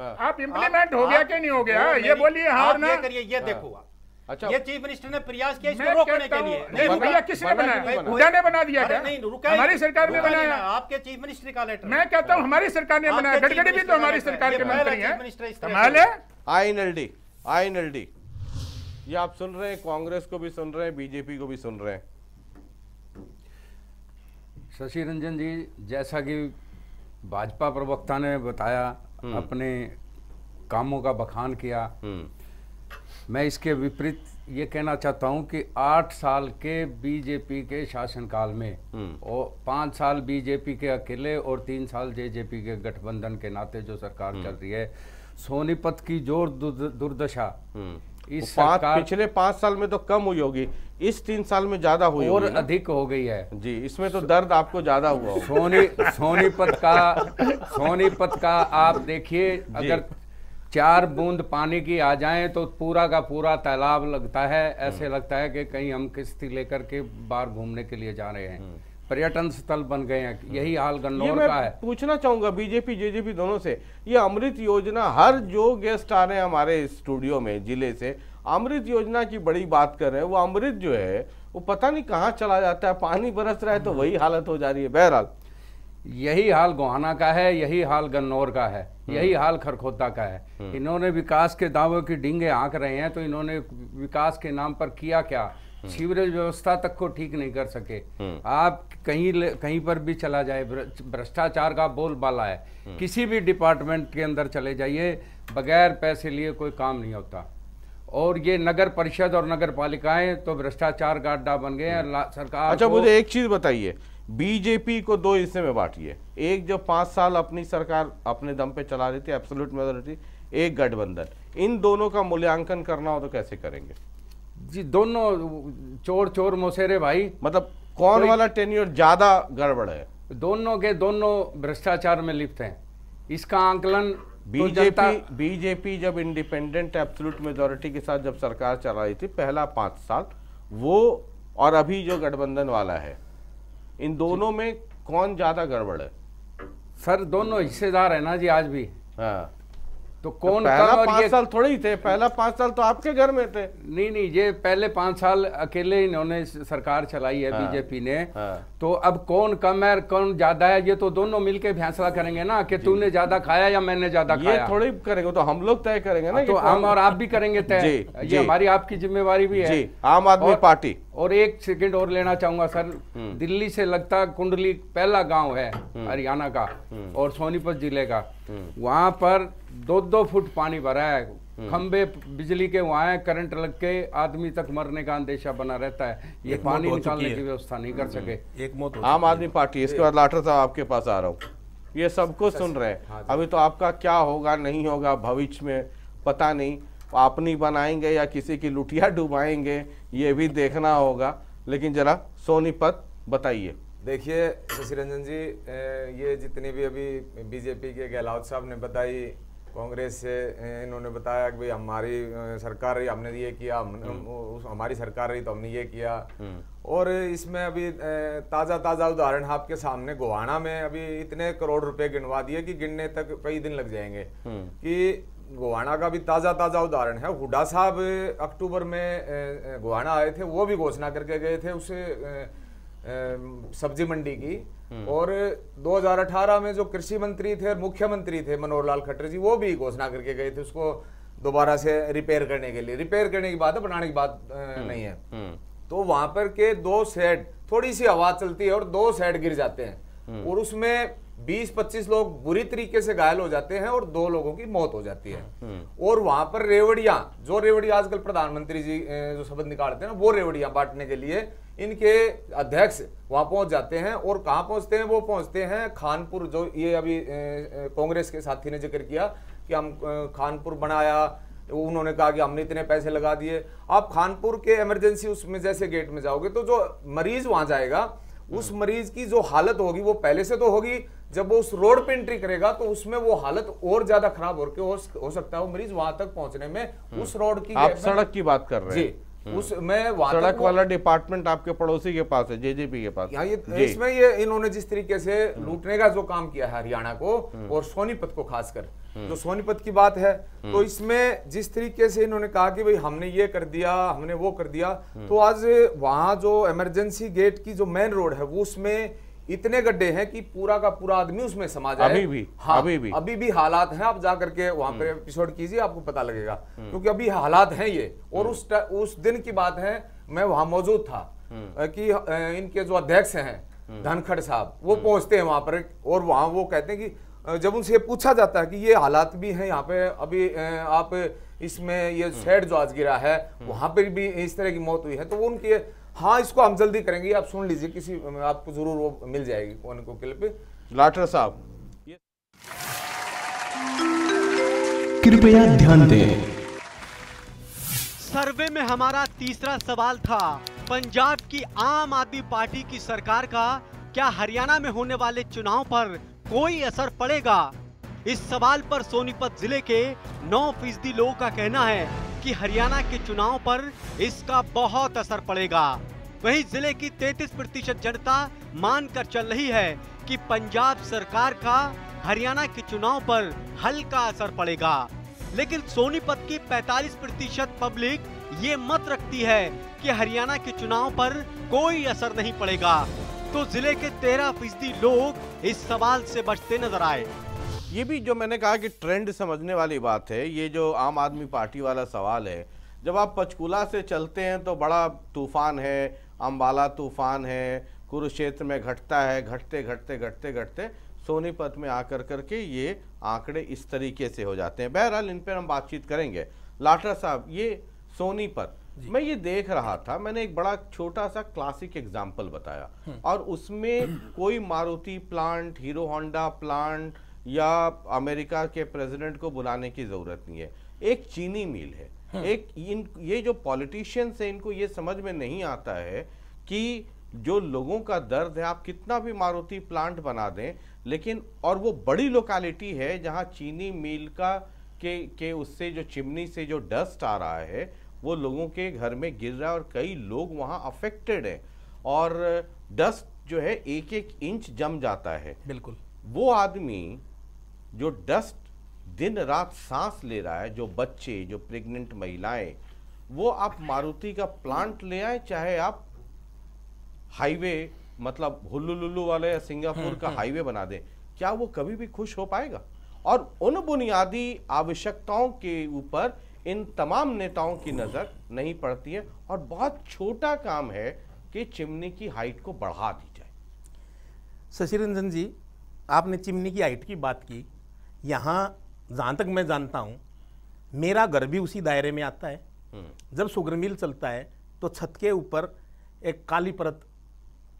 हाँ। आप इम्प्लीमेंट हो गया कि नहीं हो गया ये बोलिए हाँ ना करिए ये हाँ। देखो अच्छा ये चीफ मिनिस्टर ने प्रयास किया इसको रोकने के लिए नहीं भैया किसने बनाया हुड्डा ने बना दिया क्या नहीं रुका हमारी सरकार ने बनाया आपके चीफ मिनिस्टर का लेटर मैं कहता हूँ हमारी सरकार ने बनाया गडकरी भी तो हमारी सरकार के मंत्री हैं कमाल है आईएनएलडी आईएनएलडी ये आप सुन रहे हैं कांग्रेस को भी सुन रहे हैं बीजेपी को भी सुन रहे हैं शशि रंजन जी जैसा कि भाजपा प्रवक्ता ने बताया हम्म। अपने कामों का बखान किया हम्म। मैं इसके विपरीत ये कहना चाहता हूँ कि आठ साल के बीजेपी के शासनकाल में हम्म। और पाँच साल बीजेपी के अकेले और तीन साल जेजेपी के गठबंधन के नाते जो सरकार चल रही है सोनीपत की जोर दुर्दशा इस पाँच पिछले पांच साल में तो कम हुई होगी इस तीन साल में ज्यादा हुई और अधिक हो गई है जी इसमें तो दर्द आपको ज्यादा हुआ सोनी सोनीपत का सोनीपत का आप देखिए अगर चार बूंद पानी की आ जाए तो पूरा का पूरा तालाब लगता है ऐसे हम्म। लगता है कि कहीं हम किश्ती लेकर के बाहर घूमने के लिए जा रहे हैं हम्म। पर्यटन स्थल बन गए हैं यही हाल गन्नौर का है पूछना चाहूंगा बीजेपी जेजेपी दोनों से ये अमृत योजना हर जो गेस्ट आ रहे हैं हमारे स्टूडियो में जिले से अमृत योजना की बड़ी बात कर रहे हैं वो अमृत जो है वो पता नहीं कहाँ चला जाता है पानी बरस रहा है तो वही हालत हो जा रही है बहरहाल यही हाल गोहाना का है यही हाल गन्नौर का है यही हम्म। हाल खरखोता का है हम्म। इन्होंने विकास के दावों की डींगे आंक रहे हैं तो इन्होंने विकास के नाम पर किया क्या सीवरेज व्यवस्था तक को ठीक नहीं कर सके हम्म। आप कहीं कहीं पर भी चला जाए भ्रष्टाचार का बोलबाला है हम्म। किसी भी डिपार्टमेंट के अंदर चले जाइए बगैर पैसे लिए कोई काम नहीं होता और ये नगर परिषद और नगर पालिकाएं तो भ्रष्टाचार का अड्डा बन गए हैं हम्म। सरकार अच्छा मुझे एक चीज बताइए बीजेपी को दो हिस्से में बांटिए एक जो पांच साल अपनी सरकार अपने दम पे चला रही थी एब्सोल्यूट मेजोरिटी एक गठबंधन इन दोनों का मूल्यांकन करना हो तो कैसे करेंगे जी दोनों चोर चोर मोसेरे भाई मतलब कौन तो वाला टेन्यूर ज़्यादा गड़बड़ है दोनों के दोनों भ्रष्टाचार में लिप्त हैं इसका आंकलन बीजेपी तो बीजेपी जब इंडिपेंडेंट एब्सोल्यूट मेजोरिटी के साथ जब सरकार चला रही थी पहला पाँच साल वो और अभी जो गठबंधन वाला है इन दोनों में कौन ज़्यादा गड़बड़ है सर दोनों हिस्सेदार है ना जी आज भी हाँ तो, तो कौन तो पहला पाँच साल थोड़े ही थे पहला पांच साल तो आपके घर में थे नहीं नहीं ये पहले पांच साल अकेले इन्होंने सरकार चलाई है हाँ, बीजेपी ने हाँ, तो अब कौन कम है कौन ज्यादा है ये तो दोनों मिलके फैसला करेंगे ना कि तूने ज्यादा खाया या मैंने ज्यादा खाया ये थोड़ी करेंगे तो हम लोग तय करेंगे ना हाँ, तो हम और आप भी करेंगे तय ये हमारी आपकी जिम्मेवारी भी है आम आदमी पार्टी और एक सेकेंड और लेना चाहूंगा सर हम्म। दिल्ली से लगता कुंडली पहला गाँव है हम्म। हरियाणा का हम्म। और सोनीपत जिले का वहां पर दो दो फुट पानी भरा है हम्म। खंबे बिजली के वहां है करंट लग के आदमी तक मरने का अंदेशा बना रहता है ये पानी निकालने की व्यवस्था नहीं कर सके हम्म। एक मौत आम आदमी पार्टी इसके बाद लाठर साहब आपके पास आ रहा हूँ ये सब कुछ सुन रहे हैं हाँ अभी तो आपका क्या होगा नहीं होगा भविष्य में पता नहीं नहीं बनाएंगे या किसी की लुटिया डुबाएंगे ये भी देखना होगा लेकिन जरा सोनीपत बताइए देखिए शशि रंजन जी ये जितनी भी अभी बीजेपी के गहलोत साहब ने बताई कांग्रेस से इन्होंने बताया कि भाई हमारी सरकार रही हमने ये किया हम हम्म। हमारी सरकार रही तो हमने ये किया हम्म। और इसमें अभी ताज़ा ताज़ा उदाहरण आपके सामने गोवाना में अभी इतने करोड़ रुपए गिनवा दिए कि गिनने तक कई दिन लग जाएंगे हम्म। कि गोवाना का भी ताज़ा ताज़ा उदाहरण है हुडा साहब अक्टूबर में गोवाना आए थे वो भी घोषणा करके गए थे उसे सब्जी मंडी की हम्म। और 2018 में जो कृषि मंत्री थे और मुख्यमंत्री थे मनोहर लाल खट्टर जी वो भी घोषणा करके गए थे उसको दोबारा से रिपेयर करने के लिए रिपेयर करने की बात है बनाने की बात हम्म, नहीं है हम्म। तो वहां पर के दो सेट थोड़ी सी हवा चलती है और दो सेट गिर जाते हैं और उसमें 20-25 लोग बुरी तरीके से घायल हो जाते हैं और दो लोगों की मौत हो जाती है हम्म। और वहां पर रेवड़िया जो रेवड़िया आजकल प्रधानमंत्री जी जो शब्द निकालते हैं ना वो रेवड़ियां बांटने के लिए इनके अध्यक्ष वहां पहुंच जाते हैं और कहाँ पहुंचते हैं वो पहुंचते हैं खानपुर जो ये अभी कांग्रेस के साथी ने जिक्र किया कि हम खानपुर बनाया उन्होंने कहा कि हमने इतने पैसे लगा दिए आप खानपुर के इमरजेंसी उसमें जैसे गेट में जाओगे तो जो मरीज वहां जाएगा उस हम्म। मरीज की जो हालत होगी वो पहले से तो होगी जब वो उस रोड पे एंट्री करेगा तो उसमें वो हालत और ज्यादा खराब होकर हो सकता है वो मरीज वहां तक पहुंचने में हम्म। उस रोड की आप सड़क की बात कर रहे हैं हम्म। उस मैं सड़क वाला डिपार्टमेंट आपके पड़ोसी के पास है जेजेपी के पास ये इसमें ये इन्होंने जिस तरीके से हम्म। लूटने का जो काम किया है हरियाणा को और सोनीपत को खासकर जो सोनीपत की बात है तो इसमें जिस तरीके से इन्होंने कहा कि भाई हमने ये कर दिया हमने वो कर दिया तो आज वहां जो इमरजेंसी गेट की जो मेन रोड है वो उसमें इतने गड्ढे हैं कि पूरा का पूरा आदमी उसमें समा जाए अभी भी हाँ, अभी भी अभी भी हालात हैं आप जा करके वहां पर एपिसोड हम्म। कीजिए आपको पता लगेगा हम्म। क्योंकि अभी हालात हैं ये और हम्म। उस उस दिन की बात है मैं वहां मौजूद था कि इनके जो अध्यक्ष हैं धनखड़ साहब वो पहुंचते हैं वहां पर और वहां वो कहते हैं कि जब उनसे पूछा जाता है कि ये हालात भी हैं यहाँ पे अभी आप इसमें ये शेड जो आज गिरा है वहां पर भी इस तरह की मौत हुई है तो उनके हाँ इसको हम जल्दी करेंगे आप सुन लीजिए किसी आपको जरूर वो मिल जाएगी कौन को क्लिप लाठर साहब कृपया ध्यान दें सर्वे में हमारा तीसरा सवाल था पंजाब की आम आदमी पार्टी की सरकार का क्या हरियाणा में होने वाले चुनाव पर कोई असर पड़ेगा इस सवाल पर सोनीपत जिले के 9 फीसदी लोगों का कहना है कि हरियाणा के चुनाव पर इसका बहुत असर पड़ेगा वहीं जिले की 33 प्रतिशत जनता मानकर चल रही है कि पंजाब सरकार का हरियाणा के चुनाव पर हल्का असर पड़ेगा लेकिन सोनीपत की 45 प्रतिशत पब्लिक ये मत रखती है कि हरियाणा के चुनाव पर कोई असर नहीं पड़ेगा तो जिले के 13 फीसदी लोग इस सवाल से बचते नजर आए ये भी जो मैंने कहा कि ट्रेंड समझने वाली बात है ये जो आम आदमी पार्टी वाला सवाल है जब आप पंचकूला से चलते हैं तो बड़ा तूफान है अम्बाला तूफान है कुरुक्षेत्र में घटता है घटते घटते घटते घटते सोनीपत में आकर करके ये आंकड़े इस तरीके से हो जाते हैं बहरहाल इन पर हम बातचीत करेंगे लाठरा साहब ये सोनीपत मैं ये देख रहा था मैंने एक बड़ा छोटा सा क्लासिक एग्जाम्पल बताया हम्म। और उसमें कोई Maruti plant Hero Honda plant या अमेरिका के प्रेसिडेंट को बुलाने की ज़रूरत नहीं है एक चीनी मिल है हाँ। एक इन ये जो पॉलिटिशियंस हैं इनको ये समझ में नहीं आता है कि जो लोगों का दर्द है आप कितना भी मारुति प्लांट बना दें लेकिन और वो बड़ी लोकेलिटी है जहाँ चीनी मिल का के के उससे जो चिमनी से जो डस्ट आ रहा है वो लोगों के घर में गिर रहा है और कई लोग वहाँ अफेक्टेड हैं और डस्ट जो है एक एक इंच जम जाता है बिल्कुल वो आदमी जो डस्ट दिन रात सांस ले रहा है जो बच्चे जो प्रेग्नेंट महिलाएं वो आप मारुति का प्लांट ले आए चाहे आप हाईवे मतलब हुलुलुलु वाले या सिंगापुर का हाईवे हम्म, हम्म। बना दें क्या वो कभी भी खुश हो पाएगा और उन बुनियादी आवश्यकताओं के ऊपर इन तमाम नेताओं की नज़र नहीं पड़ती है और बहुत छोटा काम है कि चिमनी की हाइट को बढ़ा दी जाए शशि रंजन जी आपने चिमनी की हाइट की बात की यहाँ जहाँ तक मैं जानता हूँ मेरा घर भी उसी दायरे में आता है हम्म। जब शुगर मिल चलता है तो छत के ऊपर एक काली परत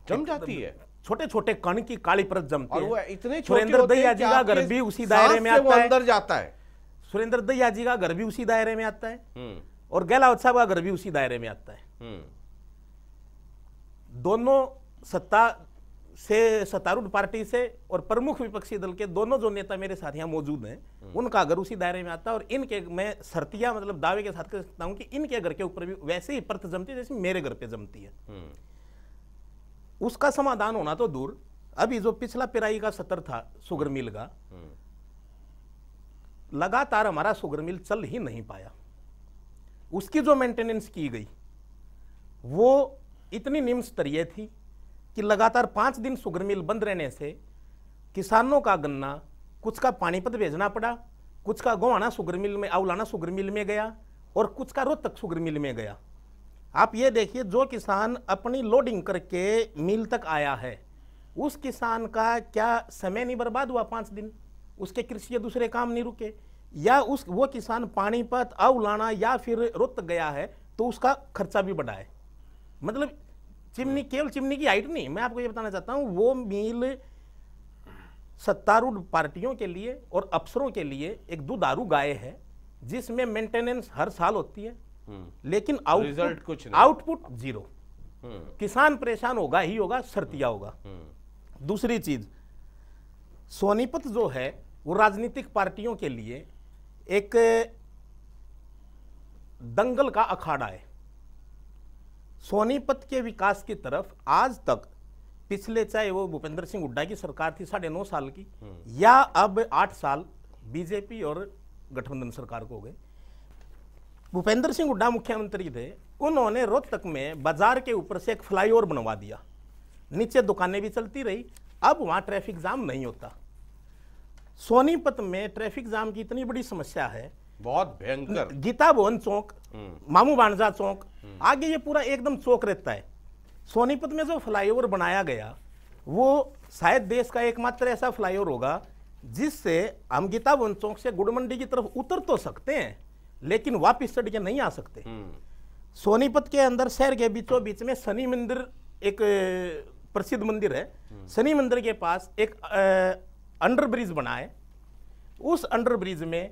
जम जाती है छोटे छोटे कण की काली परत जमती है इतने सुरेंद्र दैया जी का घर भी उसी दायरे में आता है अंदर जाता है सुरेंद्र दैया जी का घर भी उसी दायरे में आता है और गहलावत साहब का घर भी उसी दायरे में आता है हम्म। दोनों सत्ता से सत्तारूढ़ पार्टी से और प्रमुख विपक्षी दल के दोनों जो नेता मेरे साथ यहाँ मौजूद हैं हम्म। उनका अगर उसी दायरे में आता और इनके मैं सर्तिया मतलब दावे के साथ कर सकता हूँ कि इनके घर के ऊपर भी वैसे ही परत जमती है जैसे मेरे घर पे जमती है हम्म। उसका समाधान होना तो दूर अभी जो पिछला पिराई का सत्र था सुगर मिल का हम्म। लगातार हमारा सुगर मिल चल ही नहीं पाया उसकी जो मेंटेनेंस की गई वो इतनी निम्न स्तरीय थी कि लगातार पाँच दिन शुगर मिल बंद रहने से किसानों का गन्ना कुछ का पानीपत भेजना पड़ा कुछ का आना शुगर मिल में आउलाना शुगर मिल में गया और कुछ का रोहतक शुगर मिल में गया आप ये देखिए जो किसान अपनी लोडिंग करके मिल तक आया है उस किसान का क्या समय नहीं बर्बाद हुआ पाँच दिन उसके कृषि या दूसरे काम नहीं रुके या उस वो किसान पानीपत अवलाना या फिर रोहतक गया है तो उसका खर्चा भी बढ़ा है मतलब चिमनी केवल चिमनी की हाइट नहीं मैं आपको ये बताना चाहता हूँ वो मील सत्तारूढ़ पार्टियों के लिए और अफसरों के लिए एक दुधारू गाय है जिसमें मेंटेनेंस हर साल होती है हम्म। लेकिन आउटपुट कुछ आउटपुट जीरो हम्म। किसान परेशान होगा ही होगा सर्तिया होगा हम्म। दूसरी चीज सोनीपत जो है वो राजनीतिक पार्टियों के लिए एक दंगल का अखाड़ा है सोनीपत के विकास की तरफ आज तक पिछले चाहे वो भूपेंद्र सिंह हुड्डा की सरकार थी साढ़े नौ साल की हम्म। या अब आठ साल बीजेपी और गठबंधन सरकार को हो गए भूपेंद्र सिंह हुड्डा मुख्यमंत्री थे उन्होंने रोहतक में बाजार के ऊपर से एक फ्लाईओवर बनवा दिया नीचे दुकानें भी चलती रही अब वहाँ ट्रैफिक जाम नहीं होता सोनीपत में ट्रैफिक जाम की इतनी बड़ी समस्या है बहुत भयंकर गीता भवन चौक हम्म। मामू बाणजा चौक हम्म। आगे ये पूरा एकदम चौक रहता है सोनीपत में जो फ्लाईओवर बनाया गया वो शायद देश का एकमात्र ऐसा फ्लाईओवर होगा जिससे हम गीता भवन चौक से गुड़मंडी की तरफ उतर तो सकते हैं लेकिन वापिस चढ़ के नहीं आ सकते हम्म। सोनीपत के अंदर शहर के बीचों बीच में शनि मंदिर एक प्रसिद्ध मंदिर है शनि मंदिर के पास एक अंडर ब्रिज बना है उस अंडर ब्रिज में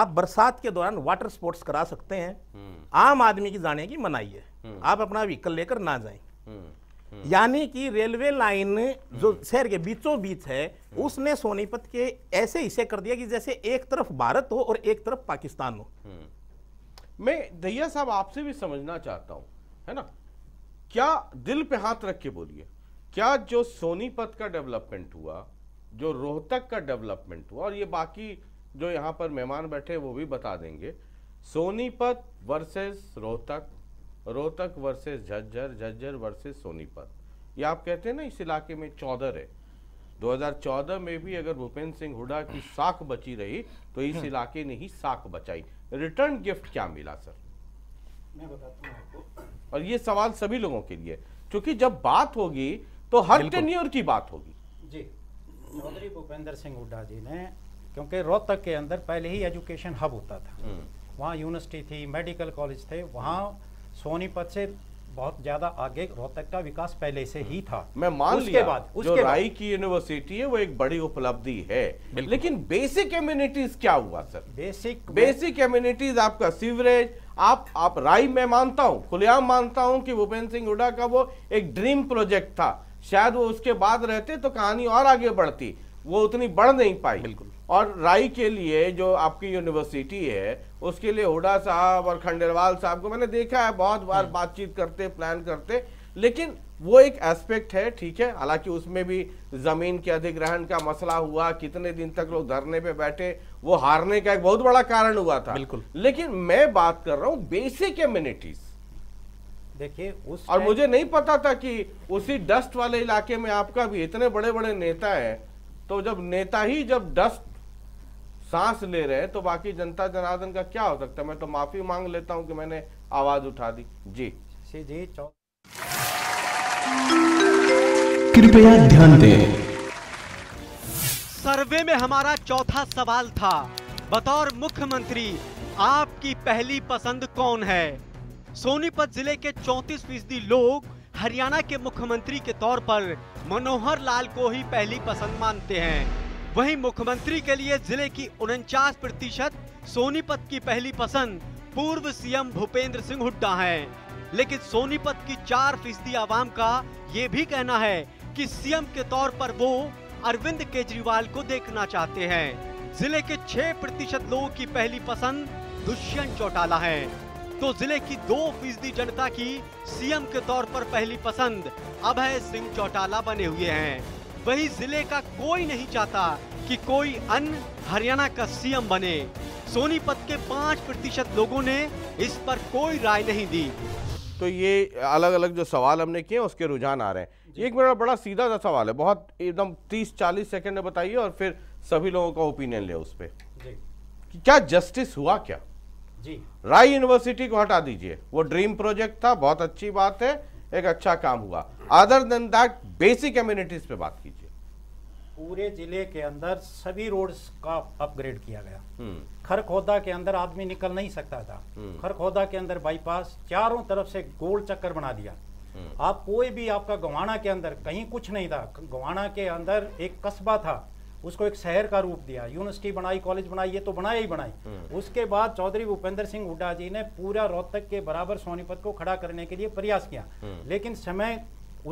आप बरसात के दौरान वाटर स्पोर्ट्स करा सकते हैं हम्म। आम आदमी की जाने की मनाही है हम्म। आप अपना व्हीकल लेकर ना जाए हम्म। यानी कि रेलवे लाइन जो शहर के बीचों बीच है उसने सोनीपत के ऐसे हिस्से कर दिया कि जैसे एक तरफ भारत हो और एक तरफ पाकिस्तान हो मैं दैया साहब आपसे भी समझना चाहता हूं है ना क्या दिल पे हाथ रख के बोलिए क्या जो सोनीपत का डेवलपमेंट हुआ जो रोहतक का डेवलपमेंट हुआ और ये बाकी जो यहाँ पर मेहमान बैठे वो भी बता देंगे Sonipat versus Rohtak Rohtak versus Jhajjar Jhajjar versus Sonipat ये आप कहते हैं ना इस इलाके में चौदर है 2014 में भी अगर भूपेंद्र सिंह हुडा की साख बची रही तो इस हम्म। इलाके ने ही साख बचाई रिटर्न गिफ्ट क्या मिला सर मैं बताता हूँ आपको और ये सवाल सभी लोगों के लिए क्योंकि जब बात होगी तो हर टेन्योर की बात होगी जी चौधरी भूपेंद्र सिंह हुडा जी ने क्योंकि रोहतक के अंदर पहले ही एजुकेशन हब होता था हम्म। वहाँ यूनिवर्सिटी थी मेडिकल कॉलेज थे वहाँ सोनीपत से बहुत ज्यादा आगे रोहतक का विकास पहले से ही था हम्म। मैं मान उसके लिया बाद उसके जो राई की यूनिवर्सिटी है वो एक बड़ी उपलब्धि है लेकिन बेसिक एम्यूनिटीज क्या हुआ सर बेसिक बेसिक एम्यूनिटीज आपका सीवरेज आप आप राय में मानता हूँ खुलेआम मानता हूँ कि भूपेंद्र सिंह हुडा का वो एक ड्रीम प्रोजेक्ट था शायद वो उसके बाद रहते तो कहानी और आगे बढ़ती वो उतनी बढ़ नहीं पाई बिल्कुल और राई के लिए जो आपकी यूनिवर्सिटी है उसके लिए हुडा साहब और खंडेलवाल साहब को मैंने देखा है बहुत बार हम्म। बातचीत करते प्लान करते लेकिन वो एक एस्पेक्ट है ठीक है हालांकि उसमें भी जमीन के अधिग्रहण का मसला हुआ कितने दिन तक लोग धरने पे बैठे वो हारने का एक बहुत बड़ा कारण हुआ था बिल्कुल लेकिन मैं बात कर रहा हूँ बेसिक एम्यूनिटीज देखिए उस और मुझे नहीं पता था कि उसी डस्ट वाले इलाके में आपका भी इतने बड़े बड़े नेता है तो जब नेता ही जब डस्ट सांस ले रहे हैं तो बाकी जनता जनार्दन का क्या हो सकता है मैं तो माफी मांग लेता हूं कि मैंने आवाज उठा दी जी जी कृपया ध्यान दें सर्वे में हमारा चौथा सवाल था बतौर मुख्यमंत्री आपकी पहली पसंद कौन है सोनीपत जिले के 34 फीसदी लोग हरियाणा के मुख्यमंत्री के तौर पर मनोहर लाल को ही पहली पसंद मानते हैं वहीं मुख्यमंत्री के लिए जिले की उनचास प्रतिशत सोनीपत की पहली पसंद पूर्व सीएम भूपेंद्र सिंह हुड्डा है लेकिन सोनीपत की चार फीसदी आवाम का ये भी कहना है कि सीएम के तौर पर वो अरविंद केजरीवाल को देखना चाहते हैं जिले के छह प्रतिशत लोगों की पहली पसंद दुष्यंत चौटाला है तो जिले की दो फीसदी जनता की सीएम के तौर पर पहली पसंद अभय सिंह चौटाला बने हुए हैं वही जिले का कोई नहीं चाहता कि कोई अन्य हरियाणा का सीएम बने सोनीपत के पाँच प्रतिशत लोगों ने इस पर कोई राय नहीं दी तो ये अलग अलग जो सवाल हमने किए उसके रुझान आ रहे हैं एक मेरा बड़ा सीधा सा सवाल है बहुत एकदम तीस चालीस सेकेंड में बताइए और फिर सभी लोगों का ओपिनियन ले उस पर क्या जस्टिस हुआ क्या जी राय यूनिवर्सिटी को हटा दीजिए वो ड्रीम प्रोजेक्ट था बहुत अच्छी बात है एक अच्छा काम हुआ other than that basic amenities पे बात कीजिए पूरे जिले के अंदर सभी रोड्स का अपग्रेड किया गया हम्म। खरखोदा के अंदर आदमी निकल नहीं सकता था हम्म। खरखोदा के अंदर बाईपास चारों तरफ से गोल चक्कर बना दिया हम्म। आप कोई भी आपका गवाना के अंदर कहीं कुछ नहीं था गवाना के अंदर एक कस्बा था उसको एक शहर का रूप दिया यूनिवर्सिटी बनाई कॉलेज बनाई ये तो बनाया ही बनाई हम्म। उसके बाद चौधरी भूपेंद्र सिंह हुड्डा जी ने पूरा रोहतक के बराबर सोनीपत को खड़ा करने के लिए प्रयास किया हम्म। लेकिन समय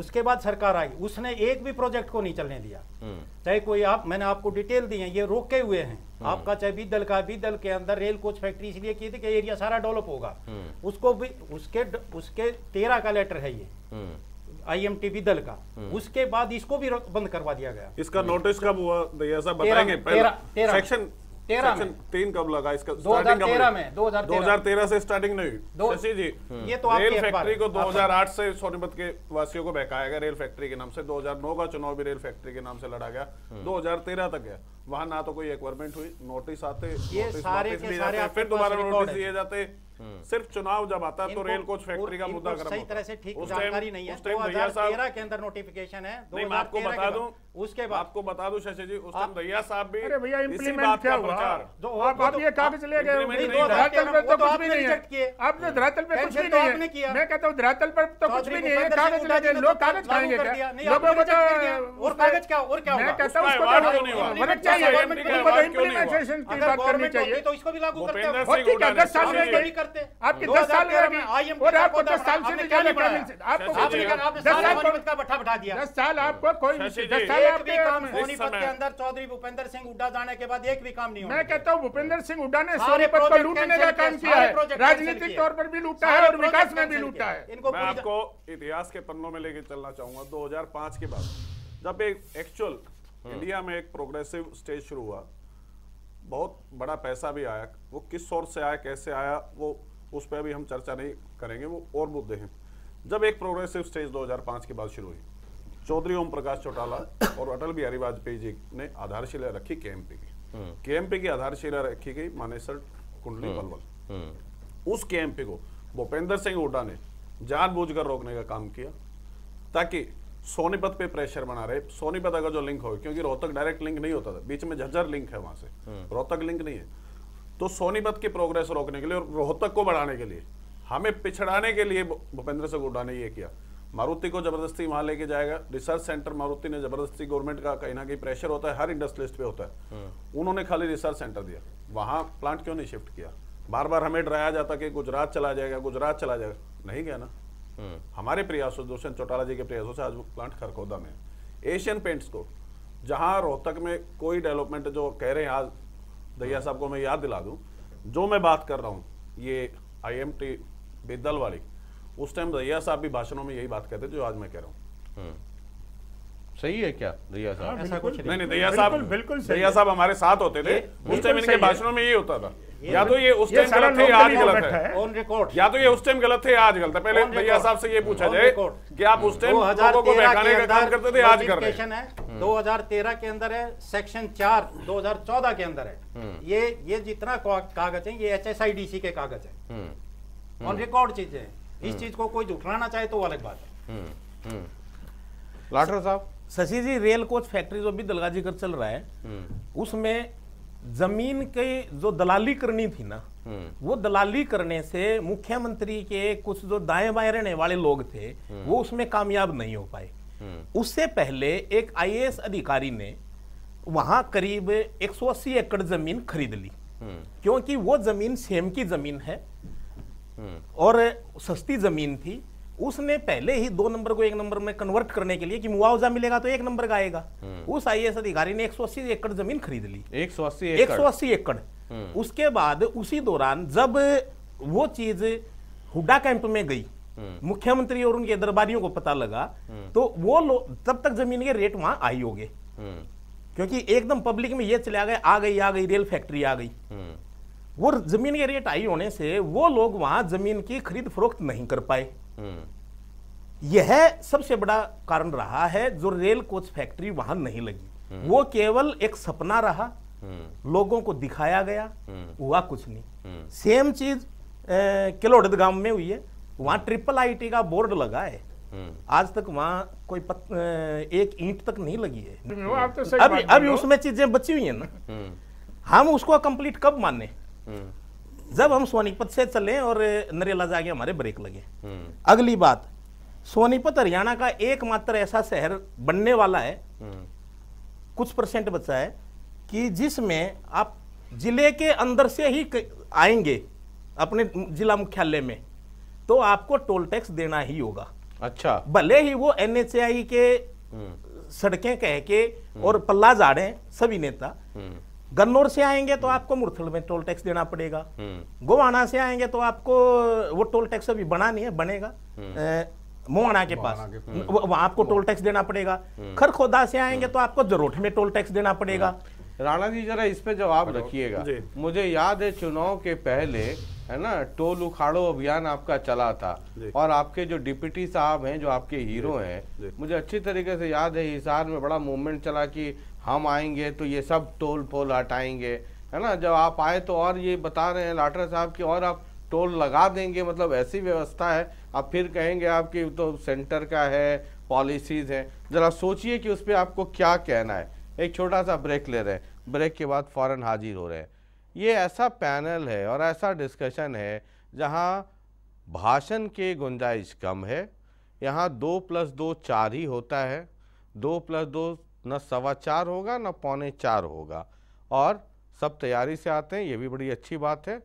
उसके बाद सरकार आई उसने एक भी प्रोजेक्ट को नहीं चलने दिया हम्म। चाहे कोई आप मैंने आपको डिटेल दी है ये रोके हुए हैं आपका चाहे दल का दल के अंदर रेल कोच फैक्ट्री इसलिए की थी कि एरिया सारा डेवलप होगा उसको भी उसके उसके तेरह का लेटर है ये आईएमटीबी दल का हम्म। उसके बाद इसको भी बंद करवा दिया गया इसका नोटिस हम्म। कब हुआ भैया साहब बताएंगे सेक्शन तेरह तीन कब लगा इसका दो हजार तेरह में दो हजार तेरह से स्टार्टिंग नहीं जी हम्म। ये तो रेल फैक्ट्री को 2008 से सोनीपत के वासियों को बहकाया गया रेल फैक्ट्री के नाम से 2009 का चुनाव भी रेल फैक्ट्री के नाम से लड़ा गया 2013 तक गया वहां ना तो कोई एक्वायरमेंट हुई नोटिस आते ये सारे फिर दोबारा नोटिस दिए जाते हम्म। सिर्फ चुनाव जब आता है तो रेल कोच फैक्ट्री का मुद्दा सही तरह से ठीक जानकारी नहीं है दो हजार के अंदर नोटिफिकेशन है दो आपको बता दू उसके बाद आपको बता शशि जी उस टाइम साहब भी भैया इम्प्लीमेंट क्या हुआ ये कागज चले गए तो तो तो धरातल पर तो कुछ भी नहीं आपने धरातल कुछ भी नहीं है मैं कहता धरातल पर तो कुछ भी नहीं है कागज ले गए लोग कागज खाएंगे और कागज क्या और क्या मैं कहता उसको मदद मतलब चाहिए की बात करनी चाहिए तो इसको भी लागू करते हैं साल में करते करते आपके दस साल और आपको दस साल से आपको दस साल का बैठा बैठा दिया दस साल आपको कोई दस साल आपके काम सोनीपत के अंदर चौधरी भूपेंद्र सिंह उड्डा जाने के बाद एक भी काम नहीं मैं कहता हूँ भूपेंद्र सिंह उड्डा ने सोनीपत को लूटने का काम किया है राजनीतिक तौर पर भी लूटा है और विकास में भी लूटा है मैं आपको इतिहास के पन्नों में लेके चलना चाहूंगा दो के बाद जब एक एक्चुअल हम्म। इंडिया में एक प्रोग्रेसिव स्टेज शुरू हुआ बहुत बड़ा पैसा भी आया वो किस सोर्स से आया कैसे आया वो उस पर अभी हम चर्चा नहीं करेंगे वो और मुद्दे हैं जब एक प्रोग्रेसिव स्टेज 2005 के बाद शुरू हुई चौधरी ओम प्रकाश चौटाला और अटल बिहारी वाजपेयी जी ने आधारशिला रखी के एम पी की हम्म। के एम पी की आधारशिला रखी गई मानेसर कुंडली हम्म। पलवल हम्म। उस के एम पी को भूपेंद्र सिंह हुडा ने जानबूझकर रोकने का काम किया ताकि सोनीपत पे प्रेशर बना रहे सोनीपत अगर जो लिंक हो क्योंकि रोहतक डायरेक्ट लिंक नहीं होता था बीच में झज्जर लिंक है वहां से हम्म। रोहतक लिंक नहीं है तो सोनीपत की प्रोग्रेस रोकने के लिए और रोहतक को बढ़ाने के लिए हमें पिछड़ाने के लिए भूपेंद्र सिंह हुड्डा ने यह किया मारुति को जबरदस्ती वहां लेके जाएगा रिसर्च सेंटर मारुति ने जबरदस्ती गवर्नमेंट का कहीं ना कहीं प्रेशर होता है हर इंडस्ट्रियलिस्ट पे होता है हम्म। उन्होंने खाली रिसर्च सेंटर दिया वहां प्लांट क्यों नहीं शिफ्ट किया बार बार हमें डराया जाता कि गुजरात चला जाएगा गुजरात चला जाएगा नहीं गया ना हम्म। हमारे प्रयासों दुष्यंत चौटाला जी के प्रयासों से आज वो प्लांट खरखोदा में एशियन पेंट्स को जहाँ रोहतक में कोई डेवलपमेंट जो कह रहे हैं आज दैया हम्म। साहब को मैं याद दिला दूँ जो मैं बात कर रहा हूँ ये आई एम टी बेदल वाली उस टाइम दैया साहब भी भाषणों में यही बात कहते जो आज मैं कह रहा हूँ हम्म। सही है क्या दैया साहब हाँ, ऐसा कुछ नहीं नहीं दैया साहब बिल्कुल दैया साहब हमारे साथ होते थे उस टाइम इनके भाषणों में ये होता था तो या तो ये उस टाइम गलत है आज गलत है ऑन रिकॉर्ड या तो ये उस टाइम गलत है आज गलत है पहले भैया साहब से ये पूछा जाए कि आप उस टाइम लोगों को बहकाने का काम करते थे आज कर रहे हैं है 2013 के अंदर है सेक्शन 4 2014 के अंदर है हम्म। ये ये जितना कागज है ये एचएसआईडीसी के कागज है ऑन हम्म। रिकॉर्ड हम्म। चीजें इस चीज को कोई झुठलाना चाहे तो अलग बात है लाठर साहब Shashi ji rail coach factory जो भी दलगाजी कर चल रहा है हम्म। उसमें जमीन के जो दलाली करनी थी ना हम्म। वो दलाली करने से मुख्यमंत्री के कुछ जो दाएं बाएं रहने वाले लोग थे हम्म। वो उसमें कामयाब नहीं हो पाए उससे पहले एक आईएएस अधिकारी ने वहां करीब 180 एकड़ जमीन खरीद ली क्योंकि वो जमीन सेम की जमीन है और सस्ती जमीन थी उसने पहले ही दो नंबर को एक नंबर में कन्वर्ट करने के लिए कि मुआवजा मिलेगा तो एक नंबर का आएगा हम्म। उस आई अधिकारी ने एक एकड़ जमीन खरीद ली एक सौ अस्सी एकड़ हम्म। उसके बाद उसी दौरान जब वो चीज हुडा कैंप में गई हम्म। मुख्यमंत्री और उनके दरबारियों को पता लगा तो वो लोग तब तक जमीन के रेट वहां आई होगे क्योंकि एकदम पब्लिक में ये चले आ गए आ गई आ गई रेल फैक्ट्री आ गई वो जमीन के रेट हाई होने से वो लोग वहां जमीन की खरीद फरोख्त नहीं कर पाए हम्म। यह सबसे बड़ा कारण रहा है जो रेल कोच फैक्ट्री वहां नहीं लगी हम्म। वो केवल एक सपना रहा हम्म। लोगों को दिखाया गया हुआ कुछ नहीं सेम चीज किलोडद गांव में हुई है वहां ट्रिपल आईटी का बोर्ड लगा है आज तक वहां कोई पत, एक ईंट तक नहीं लगी है तो अभी, अभी उसमें चीजें बची हुई है ना हम उसको कंप्लीट कब माने जब हम सोनीपत से चले और नरेला जाके हमारे ब्रेक लगे हम्म। अगली बात सोनीपत हरियाणा का एकमात्र ऐसा शहर बनने वाला है हम्म। कुछ परसेंट बचा है कि जिसमें आप जिले के अंदर से ही आएंगे अपने जिला मुख्यालय में तो आपको टोल टैक्स देना ही होगा अच्छा भले ही वो एन के हम्म। सड़कें कह के और पल्ला जाड़े सभी नेता गन्नौर से आएंगे तो आपको मुरथल में टोल टैक्स देना पड़ेगा गोवाना से आएंगे तो आपको वो टोल टैक्स अभी बना नहीं है बनेगा हम्म। मोहाना के पास वहां आपको टोल टैक्स देना पड़ेगा हम्म। खरखोदा से आएंगे हम्म। तो आपको जरोठ में टोल टैक्स देना पड़ेगा राणा जी जरा इस पे जवाब रखिएगा मुझे याद है चुनाव के पहले है ना टोल उखाड़ो अभियान आपका चला था और आपके जो डिप्टी साहब हैं जो आपके हीरो हैं मुझे अच्छी तरीके से याद है हिसार में बड़ा मूवमेंट चला कि हम आएंगे तो ये सब टोल पोल हटाएंगे है ना जब आप आए तो और ये बता रहे हैं लाटरा साहब कि और आप टोल लगा देंगे मतलब ऐसी व्यवस्था है आप फिर कहेंगे आपकी तो सेंटर का है पॉलिसीज़ हैं ज़रा सोचिए कि उस पर आपको क्या कहना है एक छोटा सा ब्रेक ले रहे हैं ब्रेक के बाद फ़ौर हाजिर हो रहे हैं ये ऐसा पैनल है और ऐसा डिस्कशन है जहाँ भाषण के गुंजाइश कम है यहाँ दो प्लस दो चार ही होता है दो प्लस दो न सवा चार होगा न पौने चार होगा और सब तैयारी से आते हैं ये भी बड़ी अच्छी बात है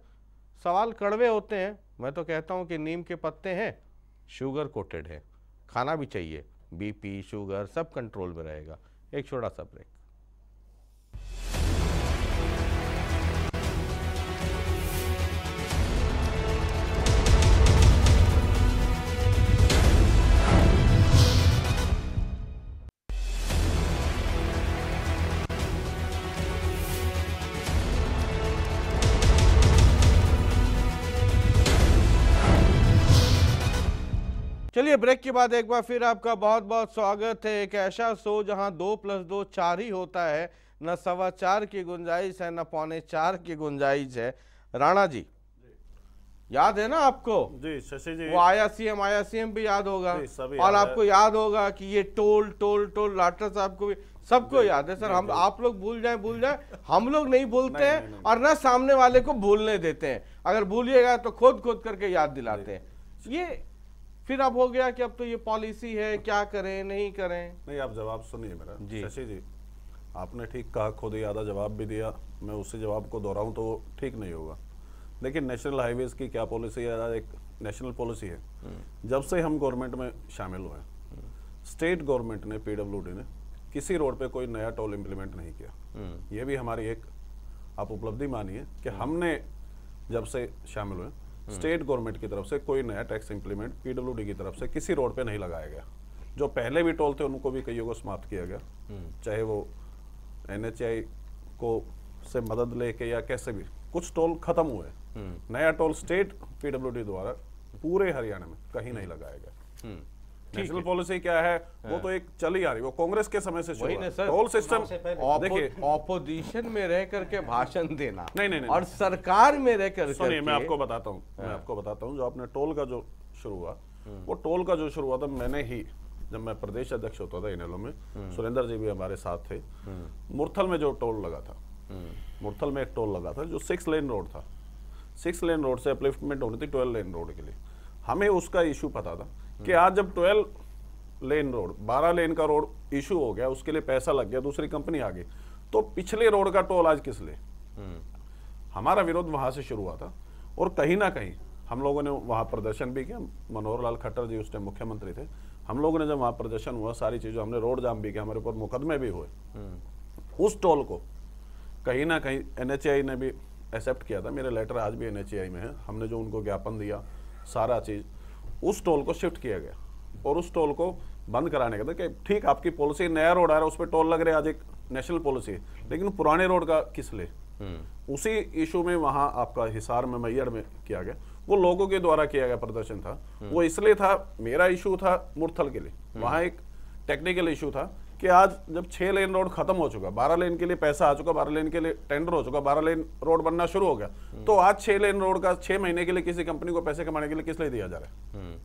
सवाल कड़वे होते हैं मैं तो कहता हूँ कि नीम के पत्ते हैं शुगर कोटेड है खाना भी चाहिए बीपी शुगर सब कंट्रोल में रहेगा एक छोटा सा ब्रेक चलिए ब्रेक के बाद एक बार फिर आपका बहुत बहुत स्वागत है एक ऐसा शो जहां दो प्लस दो चार ही होता है न सवा चार की गुंजाइश है न पौने चार की गुंजाइश है राणा जी याद है ना आपको जी शशि जी वो आया सीएम आया सीएम भी याद होगा और आपको याद होगा कि ये टोल टोल टोल लाटर साहब को भी सबको याद है सर हम आप लोग भूल जाए भूल जाए हम लोग नहीं भूलते हैं और ना सामने वाले को भूलने देते हैं अगर भूलिएगा तो खुद खुद करके याद दिलाते हैं ये फिर अब हो गया कि अब तो ये पॉलिसी है क्या करें नहीं करें नहीं आप जवाब सुनिए मेरा जी शशि जी आपने ठीक कहा खुद ही आधा जवाब भी दिया मैं उसी जवाब को दोहराऊं तो वो ठीक नहीं होगा लेकिन नेशनल हाईवेज की क्या पॉलिसी है एक नेशनल पॉलिसी है हम्म। जब से हम गवर्नमेंट में शामिल हुए स्टेट हम्म। गवर्नमेंट ने डी ने किसी रोड पर कोई नया टोल इम्प्लीमेंट नहीं किया हम्म। ये भी हमारी एक आप उपलब्धि मानिए कि हमने जब से शामिल हुए स्टेट गवर्नमेंट की तरफ से कोई नया टैक्स इंप्लीमेंट पीडब्ल्यू की तरफ से किसी रोड पर नहीं लगाया गया जो पहले भी टोल थे उनको भी कईयों को समाप्त किया गया हम्म। चाहे वो एन को से मदद लेके या कैसे भी कुछ टोल खत्म हुए हम्म। नया टोल स्टेट पीडब्ल्यूडी द्वारा पूरे हरियाणा में कहीं नहीं लगाया गया हम्म। नेशनल पॉलिसी क्या है वो हाँ। तो एक चली आ रही है वो कांग्रेस के समय से टोल सिस्टम देखिए ऑपोजिशन में रह करके भाषण देना नहीं नहीं और सरकार में रह कर सुनिए मैं आपको बताता हूँ हाँ। मैं आपको बताता हूँ जो आपने टोल का जो शुरू हुआ हम्म। वो टोल का जो शुरू हुआ था मैंने ही जब मैं प्रदेश अध्यक्ष होता था इनेलो में हम्म। सुरेंद्र जी भी हमारे साथ थे हम्म। मुरथल में जो टोल लगा था मुरथल में एक टोल लगा था जो सिक्स लेन रोड था सिक्स लेन रोड से अपलिफ्टमेंट होनी थी ट्वेल्व लेन रोड के लिए हमें उसका इशू पता था कि आज जब ट्वेल्व लेन रोड बारह लेन का रोड इशू हो गया उसके लिए पैसा लग गया दूसरी कंपनी आ गई तो पिछले रोड का टोल आज किस ले हम्म। हमारा विरोध वहां से शुरू हुआ था और कहीं ना कहीं हम लोगों ने वहाँ प्रदर्शन भी किया मनोहर लाल खट्टर जी उस टाइम मुख्यमंत्री थे हम लोगों ने जब वहाँ प्रदर्शन हुआ सारी चीज़ों हमने रोड जाम भी किया हमारे ऊपर मुकदमे भी हुए हम्म। उस टोल को कहीं ना कहीं एन ने भी एक्सेप्ट किया था मेरा लेटर आज भी एन में है हमने जो उनको ज्ञापन दिया सारा चीज़ उस टोल को शिफ्ट किया गया और उस टोल को बंद कराने का था मतलब कि ठीक आपकी पॉलिसी नया रोड आ रहा है उस पर टोल लग रहा है आज एक नेशनल पॉलिसी है लेकिन पुराने रोड का किस लिए हम्म। उसी इशू में वहाँ आपका हिसार में मैयर में किया गया वो लोगों के द्वारा किया गया प्रदर्शन था हम्म। वो इसलिए था मेरा इशू था मुरथल के लिए हम्म। वहाँ एक टेक्निकल इशू था कि आज जब छः लेन रोड खत्म हो चुका बारह लेन के लिए पैसा आ चुका बारह लेन के लिए टेंडर हो चुका बारह लेन रोड बनना शुरू हो गया हम्म। तो आज छः लेन रोड का छः महीने के लिए किसी कंपनी को पैसे कमाने के लिए किस लिए दिया जा रहा है हम्म।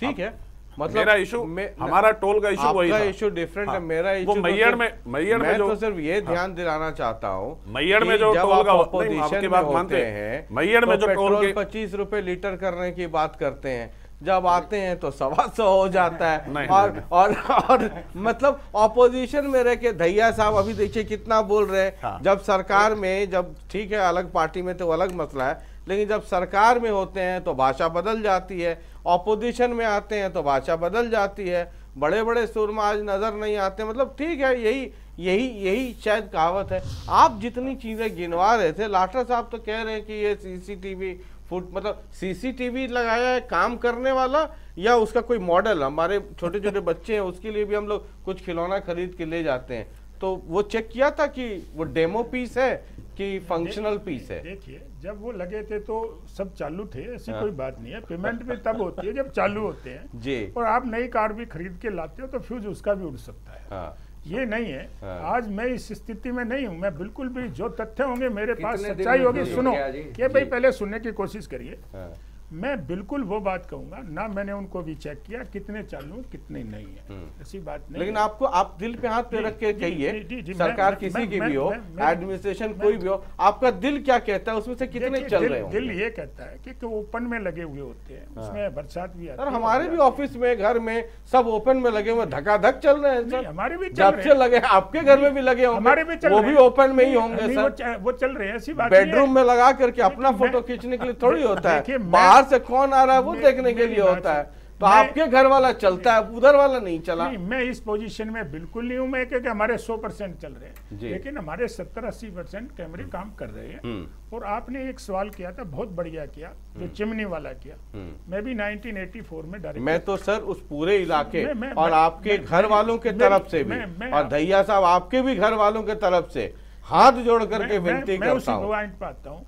ठीक है मतलब मेरा इशू हमारा टोल का इशू वही इशू डिफरेंट हाँ, है मेरा इशू तो मैयड़ में मैयड़ में तो जो तो सिर्फ ये हाँ। ध्यान हाँ, दिलाना चाहता हूँ मैयड़ में जो टोल का आपकी बात मानते हैं मैयड़ तो में जो टोल पच्चीस रुपए लीटर करने की बात करते हैं जब आते हैं तो सवा सौ हो जाता है नहीं, और, नहीं, और और मतलब ऑपोजिशन में रह के धैया साहब अभी देखिए कितना बोल रहे हैं हाँ। जब सरकार में जब ठीक है अलग पार्टी में तो अलग मसला है लेकिन जब सरकार में होते हैं तो भाषा बदल जाती है ऑपोजिशन में आते हैं तो भाषा बदल जाती है बड़े बड़े सुरमा आज नज़र नहीं आते मतलब ठीक है यही यही यही शायद कहावत है आप जितनी चीज़ें गिनवा रहे थे लाठर साहब तो कह रहे हैं कि ये सीसीटीवी फुट मतलब सीसीटीवी लगाया है काम करने वाला या उसका कोई मॉडल हमारे छोटे छोटे बच्चे हैं उसके लिए भी हम लोग कुछ खिलौना खरीद के ले जाते हैं तो वो चेक किया था कि वो डेमो पीस है कि फंक्शनल पीस है देखिए जब वो लगे थे तो सब चालू थे ऐसी हाँ। कोई बात नहीं है पेमेंट भी तब होती है जब चालू होते हैं जी और आप नई कार भी खरीद के लाते हो तो फ्यूज उसका भी उड़ सकता है हाँ। ये नहीं है हाँ। आज मैं इस स्थिति में नहीं हूँ मैं बिल्कुल भी जो तथ्य होंगे मेरे पास सच्चाई होगी सुनो ये भाई पहले सुनने की कोशिश करिए हाँ। मैं बिल्कुल वो बात कहूंगा ना मैंने उनको भी चेक किया कितने चालू कितने नहीं है हम्म। ऐसी बात नहीं लेकिन आपको आप दिल पे हाथ रख के कहिए सरकार किसी की भी हो एडमिनिस्ट्रेशन कोई भी हो आपका दिल क्या कहता है उसमें से कितने चल रहे हो दिल ये कहता है कि ओपन में लगे हुए होते हैं हाँ। उसमें बरसात भी आती हमारे भी ऑफिस में घर में सब ओपन में लगे हुए धकाधक चल रहे हैं हमारे भी जब से लगे आपके घर में भी लगे हमारे भी वो भी ओपन में ही होंगे वो चल रहे हैं ऐसी बेडरूम में लगा करके अपना फोटो खींचने के लिए थोड़ी होता है बाहर बाहर से कौन आ रहा है वो देखने के लिए होता है तो आपके घर वाला चलता है उधर वाला नहीं चला नहीं, मैं इस पोजीशन में बिल्कुल नहीं हूं मैं क्योंकि हमारे 100 परसेंट चल रहे हैं लेकिन हमारे 70 80 परसेंट कैमरे हम्म। काम कर रहे हैं हम्म। और आपने एक सवाल किया था बहुत बढ़िया किया जो हम्म। चिमनी वाला किया मैं भी 1984 में डायरेक्ट मैं तो सर उस पूरे इलाके मैं, मैं, और आपके घर वालों के तरफ से भी और धैया साहब आपके भी घर वालों के तरफ से हाथ जोड़ करके विनती करता हूँ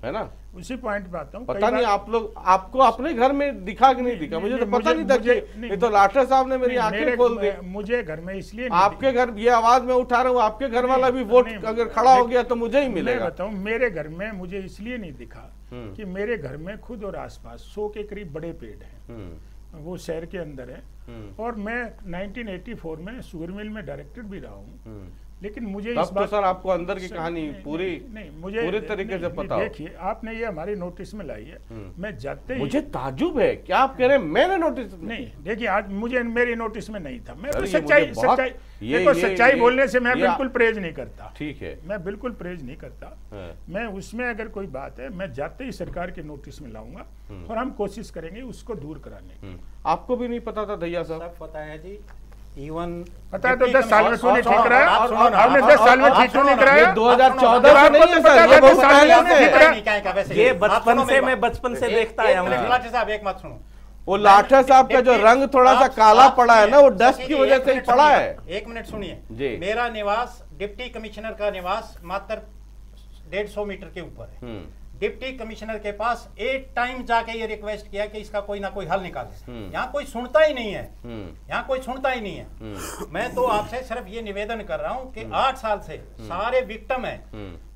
है ना उसी पॉइंट पे आता हूँ पता नहीं आप लोग आपको अपने घर में दिखा कि नहीं दिखा मुझे तो पता नहीं था ये तो लाठर साहब ने मेरी आंखें खोल दी मुझे घर में इसलिए आपके घर ये आवाज मैं उठा रहा हूँ आपके घर वाला भी वोट अगर खड़ा हो गया तो मुझे ही मिलेगा बताऊँ मेरे घर में मुझे इसलिए नहीं दिखा हम्म। कि मेरे घर में खुद और आसपास सौ के करीब बड़े पेड़ हैं हम्म। वो शहर के अंदर है हम्म। और मैं 1984 में शुगर मिल में डायरेक्टर भी रहा हूँ लेकिन मुझे इस तो बात तो सर आपको अंदर की कहानी पूरी नहीं, मुझे पूरे तरीके से पता देखिए आपने ये हमारी नोटिस में लाई है हम्म। मैं जाते मुझे ताजुब है क्या आप कह रहे हैं मैंने नोटिस नहीं देखिए आज मुझे मेरी नोटिस में नहीं था मैं तो सच्चाई सच्चाई देखो सच्चाई बोलने से मैं बिल्कुल प्रेज नहीं करता ठीक है मैं बिल्कुल परहेज नहीं करता हाँ। मैं उसमें अगर कोई बात है मैं जाते ही सरकार के नोटिस में लाऊंगा हम्म। और हम कोशिश करेंगे उसको दूर कराने की हम्म। आपको भी नहीं पता था भैया साहब पता है जी इवन पता है तो दस साल में ठीक रहा तो दस साल में ठीक क्यों नहीं कराया दो हजार चौदह ये बचपन से मैं बचपन से देखता आया हूँ साहब एक सुनो वो लाठर साहब का जो रंग थोड़ा सा काला पड़ा है ना वो डस्ट की वजह से ही पड़ा है एक मिनट सुनिए जी मेरा निवास डिप्टी कमिश्नर का निवास मात्र डेढ़ सौ मीटर के ऊपर है हम्म। डिप्टी कमिश्नर के पास एट टाइम जाके ये रिक्वेस्ट किया कि इसका कोई ना कोई हल निकाले हम्म। यहाँ कोई सुनता ही नहीं है हम्म। यहाँ कोई सुनता ही नहीं है हम्म। मैं तो आपसे सिर्फ ये निवेदन कर रहा हूँ कि आठ साल से सारे विक्टम है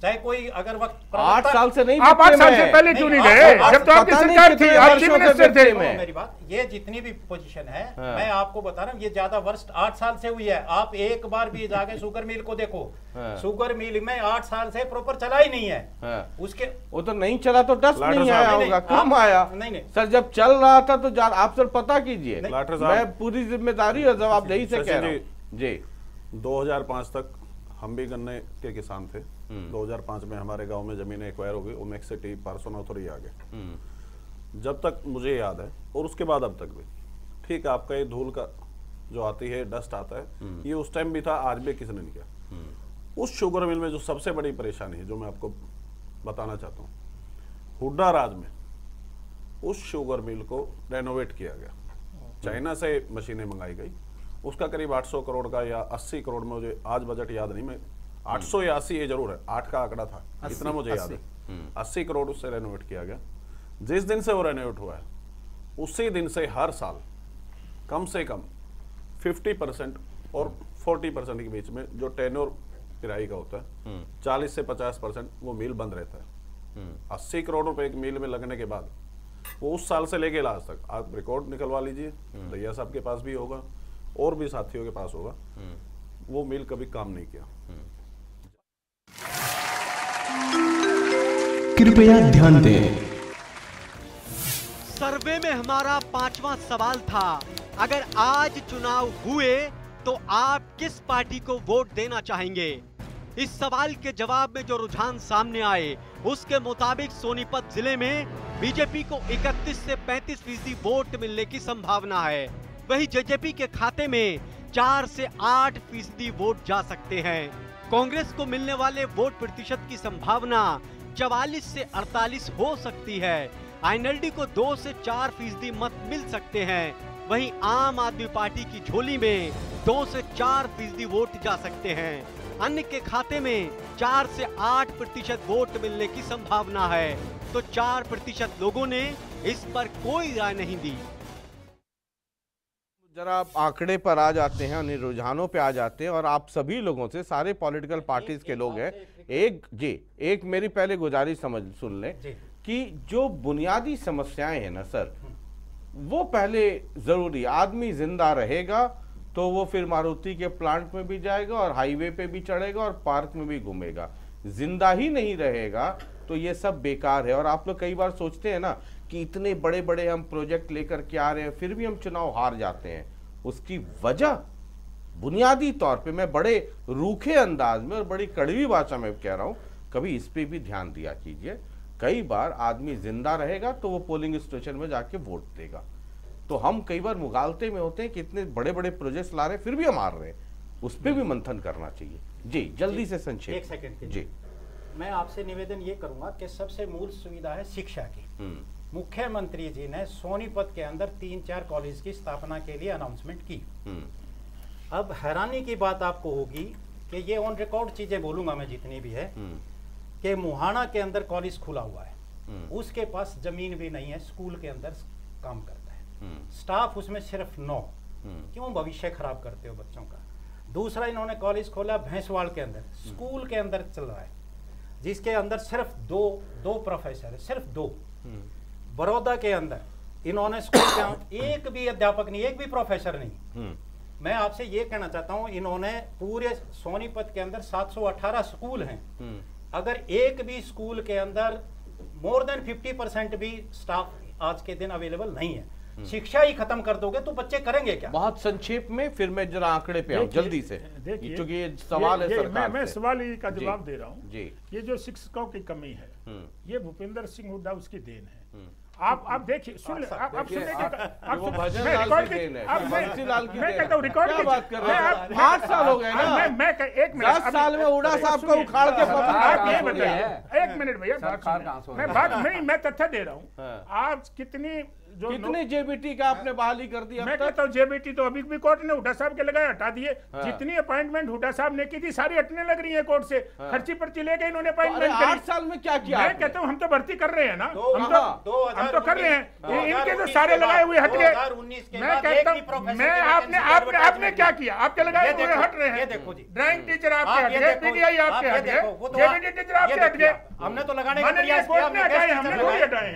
चाहे कोई अगर वक्त आठ साल से नहीं आप साल से पहले क्यों नहीं गए जब तो आपकी सरकार थी आप चीफ मिनिस्टर थे मेरी बात ये जितनी भी पोजीशन है हाँ। मैं आपको बता रहा हूँ ये ज्यादा वर्ष आठ साल से हुई है आप एक बार भी जाके सुगर मिल को देखो हाँ। शुगर मिल में आठ साल से प्रॉपर चला ही नहीं है हाँ। उसके वो तो नहीं चला तो डस्ट नहीं आया होगा कम आया नहीं नहीं सर जब चल रहा था तो आप सर पता कीजिए मैं पूरी जिम्मेदारी और जवाबदेही से कह रहा जी 2005 तक हम भी गन्ने के किसान थे 2005 हम्म। में हमारे गांव में जमीन एक्वायर हो गई उमेक सिटी पारसोन अथोरी आ गए हम्म। जब तक मुझे याद है और उसके बाद अब तक भी ठीक आपका ये धूल का जो आती है डस्ट आता है हम्म। ये उस टाइम भी था आज भी किसने नहीं किया उस शुगर मिल में जो सबसे बड़ी परेशानी है जो मैं आपको बताना चाहता हूँ हुड्डा राज में उस शुगर मिल को रेनोवेट किया गया चाइना से मशीनें मंगाई गई उसका करीब 800 करोड़ का या 80 करोड़ में मुझे आज बजट याद नहीं मैं 800 या 80 ये जरूर है आठ का आंकड़ा था इतना मुझे याद है अस्सी हम्म। करोड़ उससे रेनोवेट किया गया जिस दिन से वो रेनोवेट हुआ है उसी दिन से हर साल कम से कम फिफ्टी परसेंट और 40 परसेंट के बीच में जो टेनोर किराए का होता है हम्म। चालीस से पचास परसेंट वो मिल बंद रहता है हम्म। अस्सी करोड़ रुपए एक मिल में लगने के बाद वो उस साल से लेके लास्ट तक आप रिकॉर्ड निकलवा लीजिए दैया हम्म। साहब के पास भी होगा और भी साथियों के पास होगा वो मिल कभी काम नहीं किया कृपया ध्यान दें सर्वे में हमारा पांचवा सवाल था अगर आज चुनाव हुए तो आप किस पार्टी को वोट देना चाहेंगे इस सवाल के जवाब में जो रुझान सामने आए उसके मुताबिक सोनीपत जिले में बीजेपी को 31 से 35 फीसदी वोट मिलने की संभावना है वही जेजेपी के खाते में चार से आठ फीसदी वोट जा सकते हैं कांग्रेस को मिलने वाले वोट प्रतिशत की संभावना चवालीस से 48 हो सकती है आई को दो से चार फीसदी मत मिल सकते हैं वहीं आम आदमी पार्टी की झोली में दो से चार फीसदी वोट जा सकते हैं अन्य के खाते में चार से आठ प्रतिशत वोट मिलने की संभावना है तो चार प्रतिशत लोगों ने इस पर कोई राय नहीं दी जरा आंकड़े पर आ जाते हैं अन्य रुझानों पे आ जाते हैं और आप सभी लोगों से सारे पॉलिटिकल पार्टीज के लोग हैं एक जी एक मेरी पहले गुजारिश समझ सुन लें कि जो बुनियादी समस्याएं हैं ना सर वो पहले जरूरी आदमी जिंदा रहेगा तो वो फिर मारुति के प्लांट में भी जाएगा और हाईवे पे भी चढ़ेगा और पार्क में भी घूमेगा जिंदा ही नहीं रहेगा तो ये सब बेकार है और आप लोग कई बार सोचते हैं ना कि इतने बड़े बड़े हम प्रोजेक्ट लेकर के आ रहे हैं फिर भी हम चुनाव हार जाते हैं उसकी वजह बुनियादी तौर पे मैं बड़े रूखे अंदाज में और बड़ी कड़वी भाषा में कह रहा हूँ कभी इस पर भी ध्यान दिया कीजिए कई बार आदमी जिंदा रहेगा तो वो पोलिंग स्टेशन में जाके वोट देगा तो हम कई बार मुगालते में होते हैं कि इतने बड़े बड़े प्रोजेक्ट ला रहे फिर भी हम हार रहे हैं उस पर भी हम्म। मंथन करना चाहिए जी जल्दी से संक्षेप एक सेकंड जी मैं आपसे निवेदन ये करूंगा कि सबसे मूल सुविधा है शिक्षा की हम्म। मुख्यमंत्री जी ने सोनीपत के अंदर तीन चार कॉलेज की स्थापना के लिए अनाउंसमेंट की हम्म। अब हैरानी की बात आपको होगी कि ये ऑन रिकॉर्ड चीजें बोलूंगा मैं जितनी भी है कि मुहाना के अंदर कॉलेज खुला हुआ है उसके पास जमीन भी नहीं है स्कूल के अंदर काम कर स्टाफ उसमें सिर्फ नौ हम्म। क्यों भविष्य खराब करते हो बच्चों का दूसरा इन्होंने कॉलेज खोला भैंसवाड़ के अंदर स्कूल हम्म। के अंदर चल रहा है जिसके अंदर सिर्फ दो दो प्रोफेसर है सिर्फ दो हम्म। बड़ौदा के अंदर इन्होंने स्कूल के एक भी अध्यापक नहीं एक भी प्रोफेसर नहीं मैं आपसे ये कहना चाहता हूँ इन्होंने पूरे सोनीपत के अंदर 718 स्कूल हैं अगर एक भी स्कूल के अंदर मोर देन 50 परसेंट भी स्टाफ आज के दिन अवेलेबल नहीं है शिक्षा ही खत्म कर दोगे तो बच्चे करेंगे क्या बहुत संक्षेप में फिर मैं जरा आंकड़े पे आऊँ जल्दी से क्योंकि ये सवाल है सरकार मैं, सवाल ही का जवाब दे रहा हूँ ये जो शिक्षकों की कमी है हम्म। ये भूपेंद्र सिंह हुड्डा उसकी देन है हम्म। आप आप देखिए सुन ले आप सुन ले आप भजन लाल की देन आप मैं भजन लाल की मैं कहता हूँ रिकॉर्ड की बात कर रहे हैं पाँच साल हो गए ना मैं मैं एक मिनट दस साल में उड़ा साहब को उखाड़ के आप ये बताइए एक मिनट भैया मैं बात नहीं मैं तथ्य दे रहा हूँ हाँ। आप कितनी कितने जेबीटी का आपने बहाली कर दिया मैं कहता हूँ जेबीटी तो अभी भी कोर्ट ने हुडा साहब के लगाए हटा दिए हाँ। जितनी अपॉइंटमेंट हुडा साहब ने की थी सारी हटने लग रही है कोर्ट से हाँ। खर्ची हाँ। पर्ची ले गए इन्होंने तो अपॉइंटमेंट तो आठ साल में क्या किया मैं कहता हूँ हम तो भर्ती कर रहे हैं ना हम तो हम तो कर रहे हैं इनके तो सारे लगाए हुए हट गए मैं कहता हूँ मैं आपने आपने आपने क्या किया आपके लगाए हुए हट रहे हैं ड्राइंग टीचर आपके हट गए पीटीआई आपके हट गए जेबीटी टीचर आपके हट गए हमने तो लगाने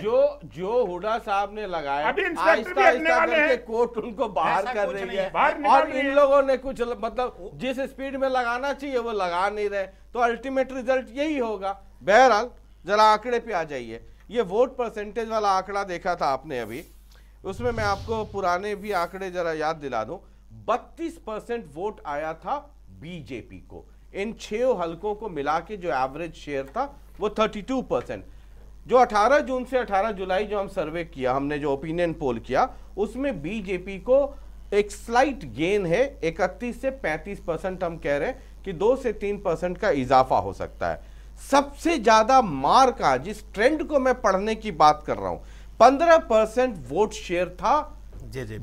जो जो हुडा साहब ने लगा लगाए अभी इंस्पेक्टर भी हटने वाले हैं कोर्ट उनको बाहर कर रही है बाहर और इन लोगों ने कुछ मतलब जिस स्पीड में लगाना चाहिए वो लगा नहीं रहे तो अल्टीमेट रिजल्ट यही होगा बहरहाल जरा आंकड़े पे आ जाइए ये वोट परसेंटेज वाला आंकड़ा देखा था आपने अभी उसमें मैं आपको पुराने भी आंकड़े जरा याद दिला दूं 32 परसेंट वोट आया था बीजेपी को इन छह हलकों को मिला के जो एवरेज शेयर था वो 32 परसेंट जो 18 जून से 18 जुलाई जो हम सर्वे किया हमने जो ओपिनियन पोल किया उसमें बीजेपी को एक स्लाइट गेन है 31 से 35 परसेंट हम कह रहे हैं कि दो से तीन परसेंट का इजाफा हो सकता है सबसे ज्यादा मार का जिस ट्रेंड को मैं पढ़ने की बात कर रहा हूं पंद्रह परसेंट वोट शेयर था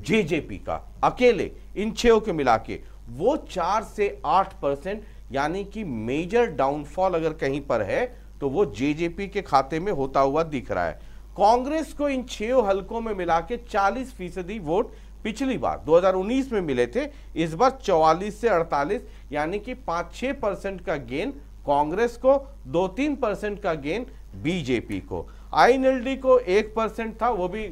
जेजेपी का अकेले इन छो के मिला के वो चार से आठ परसेंट यानी कि मेजर डाउनफॉल अगर कहीं पर है तो वो जेजेपी के खाते में होता हुआ दिख रहा है कांग्रेस को इन छह हलकों में मिला के चालीस फीसदी वोट पिछली बार 2019 में मिले थे इस बार 44 से 48 यानी कि 5-6 परसेंट का गेन कांग्रेस को दो तीन परसेंट का गेन बीजेपी को आईएनएलडी को एक परसेंट था वो भी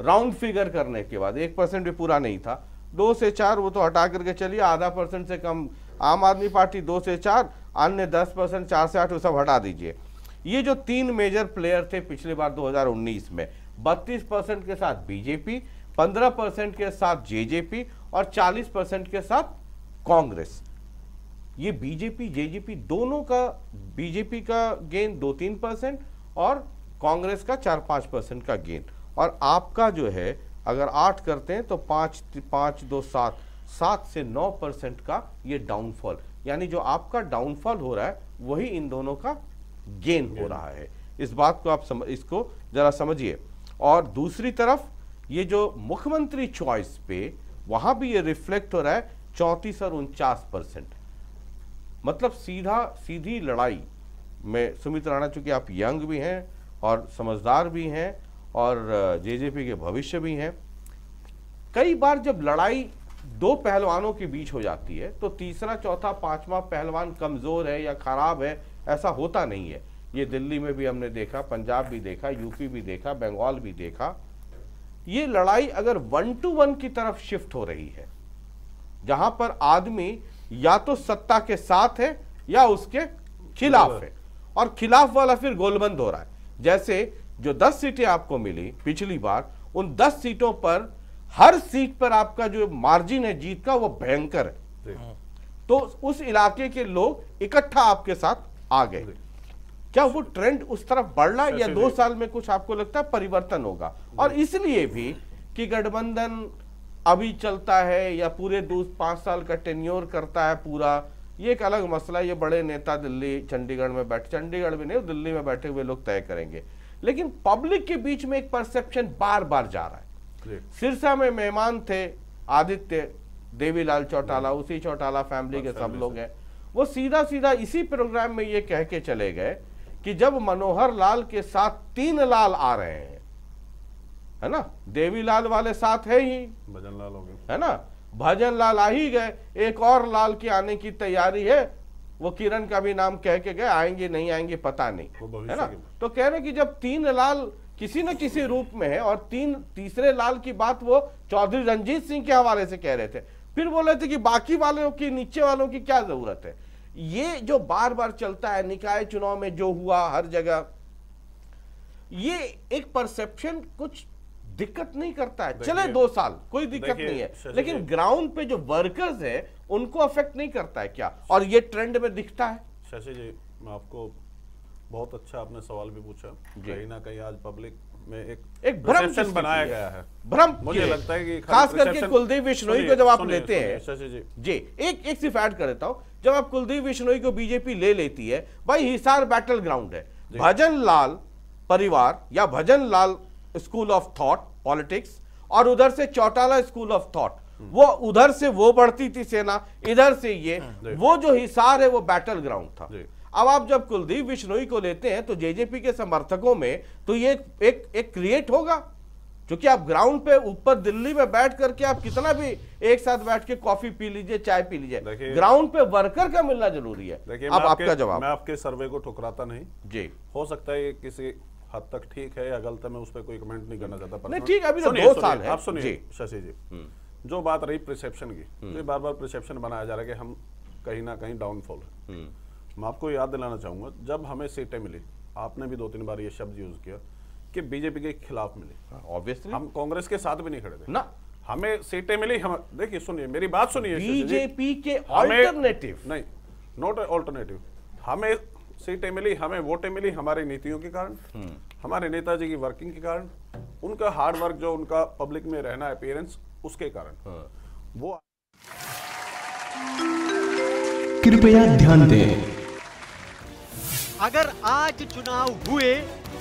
राउंड फिगर करने के बाद एक परसेंट भी पूरा नहीं था दो से चार वो तो हटा करके चलिए आधा परसेंट से कम आम आदमी पार्टी दो से चार अन्य 10 परसेंट चार से आठ वो सब हटा दीजिए ये जो तीन मेजर प्लेयर थे पिछली बार 2019 में 32 परसेंट के साथ बीजेपी 15 परसेंट के साथ जेजेपी और 40 परसेंट के साथ कांग्रेस ये बीजेपी जेजेपी दोनों का बीजेपी का गेन दो तीन परसेंट और कांग्रेस का चार पाँच परसेंट का गेन और आपका जो है अगर आठ करते हैं तो पाँच पाँच दो सात सात से नौ परसेंट का ये डाउनफॉल यानी जो आपका डाउनफॉल हो रहा है वही इन दोनों का गेन हो रहा है इस बात को आप समझ इसको जरा समझिए और दूसरी तरफ ये जो मुख्यमंत्री चॉइस पे वहां भी ये रिफ्लेक्ट हो रहा है चौंतीस और उनचास परसेंट मतलब सीधा सीधी लड़ाई में सुमित राणा चूंकि आप यंग भी हैं और समझदार भी हैं और जेजेपी के भविष्य भी हैं कई बार जब लड़ाई दो पहलवानों के बीच हो जाती है तो तीसरा चौथा पांचवा पहलवान कमज़ोर है या ख़राब है ऐसा होता नहीं है ये दिल्ली में भी हमने देखा पंजाब भी देखा यूपी भी देखा बंगाल भी देखा ये लड़ाई अगर वन टू वन की तरफ शिफ्ट हो रही है जहां पर आदमी या तो सत्ता के साथ है या उसके खिलाफ है और खिलाफ वाला फिर गोलबंद हो रहा है जैसे जो दस सीटें आपको मिली पिछली बार उन दस सीटों पर हर सीट पर आपका जो मार्जिन है जीत का वो भयंकर है तो उस इलाके के लोग इकट्ठा आपके साथ आ गए क्या वो ट्रेंड उस तरफ बढ़ रहा है या दो साल में कुछ आपको लगता है परिवर्तन होगा और इसलिए भी कि गठबंधन अभी चलता है या पूरे दो पांच साल का टेन्योर करता है पूरा ये एक अलग मसला ये बड़े नेता दिल्ली चंडीगढ़ में बैठे चंडीगढ़ में नहीं दिल्ली में बैठे हुए लोग तय करेंगे लेकिन पब्लिक के बीच में एक परसेप्शन बार बार जा रहा है सिरसा में मेहमान थे आदित्य देवीलाल चौटाला उसी चौटाला फैमिली के सब लोग हैं वो सीधा सीधा इसी प्रोग्राम में ये कह के चले गए कि जब मनोहर लाल के साथ तीन लाल आ रहे हैं है ना देवीलाल वाले साथ है ही भजन लाल हो गए है ना भजन लाल आ ही गए एक और लाल की आने की तैयारी है वो किरण का भी नाम कह के गए आएंगे नहीं आएंगे पता नहीं है ना तो कह रहे कि जब तीन लाल किसी न किसी रूप में है और तीन तीसरे लाल की बात वो चौधरी रंजीत सिंह के हवाले से कह रहे थे फिर बोल रहे थे कि बाकी वालों की नीचे वालों की क्या जरूरत है ये जो बार बार चलता है निकाय चुनाव में जो हुआ हर जगह ये एक परसेप्शन कुछ दिक्कत नहीं करता है चले दो साल कोई दिक्कत नहीं है लेकिन ग्राउंड पे जो वर्कर्स है उनको अफेक्ट नहीं करता है क्या और ये ट्रेंड में दिखता है शशि जी मैं आपको बहुत अच्छा आपने सवाल भी पूछा कहीं ना कहीं आज पब्लिक में एक एक भ्रम बनाया गया है भ्रम मुझे लगता है कि खास करके कुलदीप बिश्नोई को जब आप लेते हैं जी जी एक एक सिर्फ ऐड कर देता हूँ जब आप कुलदीप बिश्नोई को बीजेपी ले लेती है भाई हिसार बैटल ग्राउंड है भजन लाल परिवार या Bhajan Lal school of thought politics और उधर से चौटाला स्कूल ऑफ थॉट वो उधर से वो बढ़ती थी सेना इधर से ये हम्म, वो जो हिसार है वो बैटल ग्राउंड था अब आप जब कुलदीप विश्नोई को लेते हैं तो जेजेपी के समर्थकों में तो ये एक एक क्रिएट होगा क्योंकि आप ग्राउंड पे ऊपर दिल्ली में बैठ करके आप कितना भी एक साथ बैठ के कॉफी पी लीजिए चाय पी लीजिए ग्राउंड पे वर्कर का मिलना जरूरी है अब आप आपका जवाब मैं आपके सर्वे को ठुकराता नहीं जी हो सकता है किसी हद तक ठीक है या गलत है मैं उस पर कोई कमेंट नहीं करना चाहता नहीं ठीक अभी तो दो साल है आप सुनिए शशि जी हम्म। जो बात रही प्रिसेप्शन की हम्म। बार बार प्रिसेप्शन बनाया जा रहा है कि हम कहीं ना कहीं डाउनफॉल है हम्म। मैं आपको याद दिलाना चाहूँगा जब हमें सीटें मिली आपने भी दो तीन बार ये शब्द यूज़ किया कि बीजेपी के खिलाफ मिले ऑब्वियसली हाँ, हम कांग्रेस के साथ भी नहीं खड़े थे ना हमें सीटें मिली हम देखिए सुनिए मेरी बात सुनिए बीजेपी के ऑल्टरनेटिव नहीं नॉट ऑल्टरनेटिव हमें सीटें मिली हमें वोटें मिली हमारी नीतियों के कारण हम्म। हमारे नेताजी की वर्किंग के कारण उनका हार्ड वर्क जो उनका पब्लिक में रहना अपीयरेंस उसके कारण हाँ। वो कृपया ध्यान दें अगर आज चुनाव हुए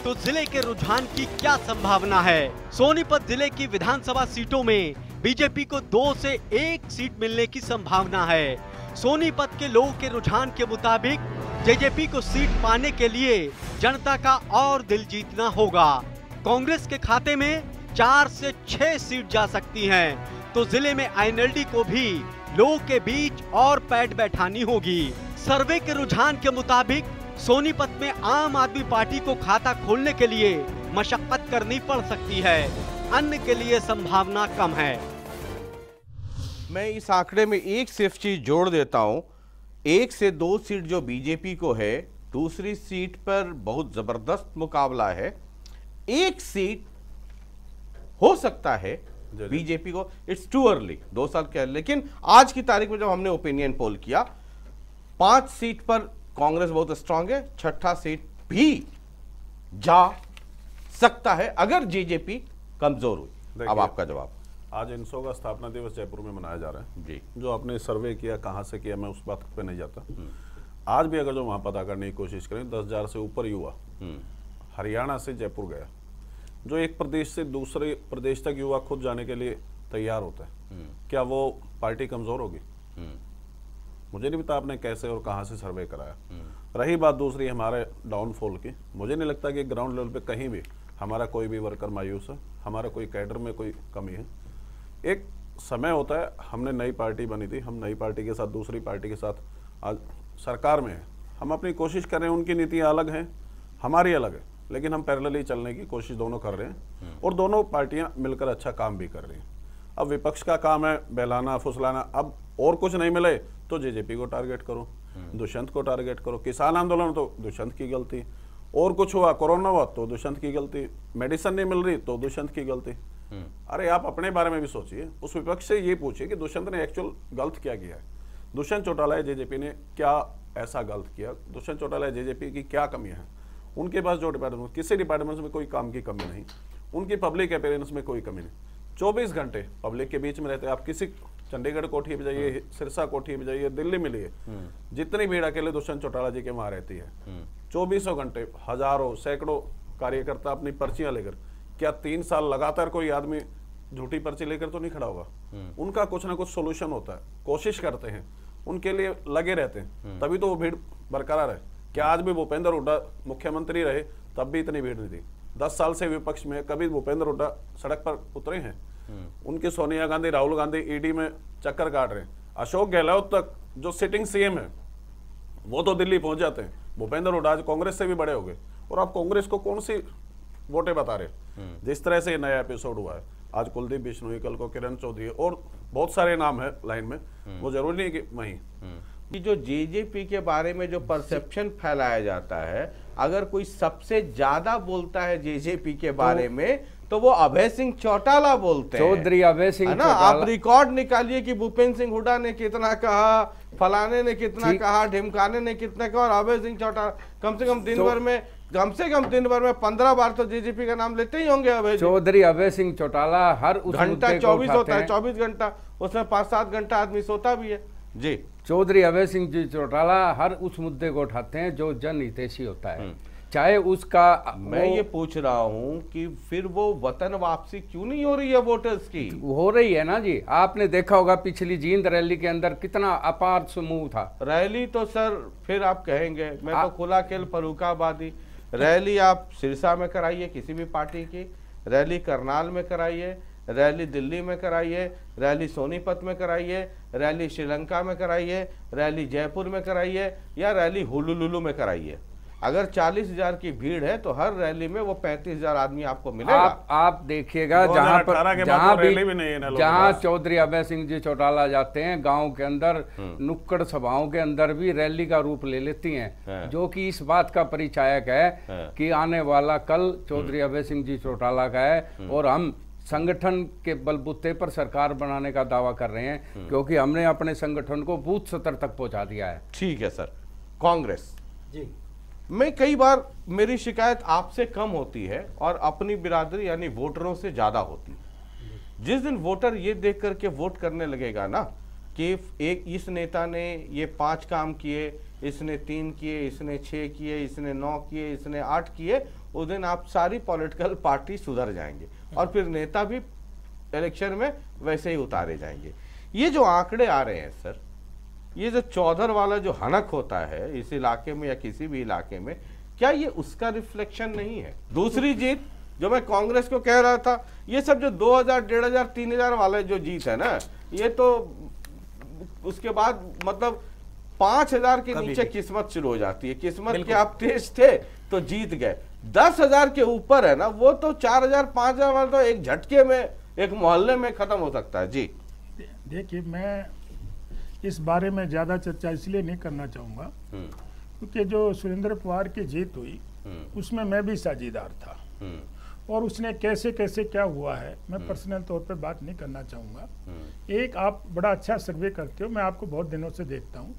तो जिले के रुझान की क्या संभावना है सोनीपत जिले की विधानसभा सीटों में बीजेपी को दो से एक सीट मिलने की संभावना है सोनीपत के लोगों के रुझान के मुताबिक जेजेपी को सीट पाने के लिए जनता का और दिल जीतना होगा कांग्रेस के खाते में चार से छह सीट जा सकती हैं, तो जिले में आईएनएलडी को भी लोगों के बीच और पैट बैठानी होगी सर्वे के रुझान के मुताबिक सोनीपत में आम आदमी पार्टी को खाता खोलने के लिए मशक्कत करनी पड़ सकती है अन्य के लिए संभावना कम है मैं इस आंकड़े में एक सिर्फ चीज जोड़ देता हूं एक से दो सीट जो बीजेपी को है दूसरी सीट पर बहुत जबरदस्त मुकाबला है एक सीट हो सकता है बीजेपी को इट्स टू अर्ली दो साल के लेकिन आज की तारीख में जब हमने ओपिनियन पोल किया पांच सीट पर कांग्रेस बहुत स्ट्रांग है छठा सीट भी जा सकता है अगर जेजेपी कमजोर हुई अब आपका जवाब आज इनसो का स्थापना दिवस जयपुर में मनाया जा रहा है जी जो आपने सर्वे किया कहाँ से किया मैं उस बात पे नहीं जाता हम्म। आज भी अगर जो वहाँ पता करने की कोशिश करें दस हजार से ऊपर युवा हम्म। हरियाणा से जयपुर गया जो एक प्रदेश से दूसरे प्रदेश तक युवा खुद जाने के लिए तैयार होता है हम्म। क्या वो पार्टी कमजोर होगी मुझे नहीं पता आपने कैसे और कहाँ से सर्वे कराया रही बात दूसरी हमारे डाउनफॉल की मुझे नहीं लगता कि ग्राउंड लेवल पे कहीं भी हमारा कोई भी वर्कर मायूस है हमारा कोई कैडर में कोई कमी है एक समय होता है हमने नई पार्टी बनी थी हम नई पार्टी के साथ दूसरी पार्टी के साथ आज सरकार में है हम अपनी कोशिश कर रहे हैं उनकी नीतियाँ अलग हैं हमारी अलग है लेकिन हम पैरेलली चलने की कोशिश दोनों कर रहे हैं और दोनों पार्टियाँ मिलकर अच्छा काम भी कर रही हैं अब विपक्ष का काम है बहलाना फुसलाना अब और कुछ नहीं मिले तो जेजेपी को टारगेट करो दुष्यंत को टारगेट करो किसान आंदोलन तो दुष्यंत की गलती और कुछ हुआ कोरोना हुआ तो दुष्यंत की गलती मेडिसिन नहीं मिल रही तो दुष्यंत की गलती हम्म। अरे आप अपने बारे में भी सोचिए उस विपक्ष से ये पूछिए कि दुष्यंत ने एक्चुअल गलत क्या किया है दुष्यंत चौटाला या जेजेपी ने क्या ऐसा गलत किया दुष्यंत चौटाला या जेजेपी की क्या कमी हैं उनके पास जो डिपार्टमेंट किसी डिपार्टमेंट में कोई काम की कमी नहीं उनकी पब्लिक अपेयरेंस में कोई कमी नहीं चौबीस घंटे पब्लिक के बीच में रहते आप किसी चंडीगढ़ कोठी भी जाइए हाँ। सिरसा कोठी भी जाइए दिल्ली मिलिए हम्म। जितनी भीड़ अकेले दुष्यंत चौटाला जी के वहाँ रहती है हम्म। चौबीसों घंटे हजारों सैकड़ों कार्यकर्ता अपनी पर्चियां लेकर क्या तीन साल लगातार कोई आदमी झूठी पर्ची लेकर तो नहीं खड़ा होगा हम्म। उनका कुछ ना कुछ सोल्यूशन होता है कोशिश करते हैं उनके लिए लगे रहते हैं तभी तो वो भीड़ बरकरार है क्या आज भी भूपेंद्र हुड्डा मुख्यमंत्री रहे तब भी इतनी भीड़ नहीं थी दस साल से विपक्ष में कभी भूपेंद्र हुड्डा सड़क पर उतरे हैं उनके सोनिया गांधी राहुल गांधी ईडी e में चक्कर काट रहे हैं अशोक गहलोत तक जो सिटिंग सीएम है वो तो दिल्ली पहुंच जाते हैं भूपेंद्र हुडा कांग्रेस से भी बड़े हो गए और आप कांग्रेस को कौन सी वोटें बता रहे हम्म। जिस तरह से नया एपिसोड हुआ है आज कुलदीप बिश्नोई कल को किरण चौधरी और बहुत सारे नाम है लाइन में हम्म। वो जरूरी नहीं कि वही हम्म। कि जो जेजेपी के बारे में जो परसेप्शन फैलाया जाता है अगर कोई सबसे ज्यादा बोलता है जेजेपी के तो बारे तो, में तो वो अभय सिंह चौटाला बोलते हैं चौधरी अभय सिंह ना आप रिकॉर्ड निकालिए कि भूपेंद्र सिंह हुडा ने कितना कहा फलाने ने कितना कहा ढिमकाने ने कितना कहा और अभय सिंह चौटाला कम से कम दिन भर में कम से कम दिन भर में पंद्रह बार तो जीजीपी का नाम लेते ही होंगे अभय चौधरी अभय सिंह चौटाला हर घंटा चौबीस होता है चौबीस घंटा उसमें पांच सात घंटा आदमी सोता भी है जी चौधरी अभय सिंह जी चौटाला हर उस मुद्दे को उठाते हैं जो जन हितेशी होता है हम्म। चाहे उसका मैं ये पूछ रहा हूँ कि फिर वो वतन वापसी क्यों नहीं हो रही है वोटर्स की हो रही है ना जी आपने देखा होगा पिछली जींद रैली के अंदर कितना अपार समूह था रैली तो सर फिर आप कहेंगे मैं तो आ, तो खुला खेल फरूखाबादी रैली आप सिरसा में कराइए किसी भी पार्टी की रैली करनाल में कराइए रैली दिल्ली में कराइए रैली सोनीपत में कराइए रैली श्रीलंका में कराइए रैली जयपुर में कराइए या रैली हुलुलुलु में कराइए अगर चालीस हजार की भीड़ है तो हर रैली में वो पैंतीस हजार आदमी आपको मिलेगा आप, आप देखिएगा जहाँ पर जहाँ तो भी जहाँ चौधरी अभय सिंह जी चौटाला जाते हैं गांव के अंदर हम्म। नुक्कड़ सभाओं के अंदर भी रैली का रूप ले लेती हैं है। हाँ। जो कि इस बात का परिचायक है, है हाँ। कि आने वाला कल चौधरी हम्म। अभय सिंह जी चौटाला का है हम्म। और हम संगठन के बलबूते पर सरकार बनाने का दावा कर रहे हैं क्योंकि हमने अपने संगठन को बूथ स्तर तक पहुंचा दिया है ठीक है सर कांग्रेस जी मैं कई बार मेरी शिकायत आपसे कम होती है और अपनी बिरादरी यानी वोटरों से ज़्यादा होती है जिस दिन वोटर ये देख करके वोट करने लगेगा ना कि एक इस नेता ने ये पांच काम किए इसने तीन किए इसने छः किए इसने नौ किए इसने आठ किए उस दिन आप सारी पॉलिटिकल पार्टी सुधर जाएंगे और फिर नेता भी इलेक्शन में वैसे ही उतारे जाएंगे ये जो आंकड़े आ रहे हैं सर ये जो चौधर वाला जो हनक होता है इस इलाके में या किसी भी इलाके में क्या ये उसका रिफ्लेक्शन नहीं है दूसरी जीत जो मैं कांग्रेस को कह रहा था ये सब जो 2000 1500 3000 वाले जो जीत है ना ये तो उसके बाद मतलब पांच हजार के नीचे किस्मत शुरू हो जाती है किस्मत के आप तेज थे तो जीत गए दस हजार के ऊपर है ना वो तो चार हजार पांच हजार तो एक झटके में एक मोहल्ले में खत्म हो सकता है जी देखिए मैं इस बारे में ज़्यादा चर्चा इसलिए नहीं करना चाहूंगा हम्म। क्योंकि जो सुरेंद्र पवार की जीत हुई हम्म। उसमें मैं भी साझेदार था हम्म। और उसने कैसे कैसे क्या हुआ है मैं पर्सनल तौर पे बात नहीं करना चाहूंगा एक आप बड़ा अच्छा सर्वे करते हो मैं आपको बहुत दिनों से देखता हूँ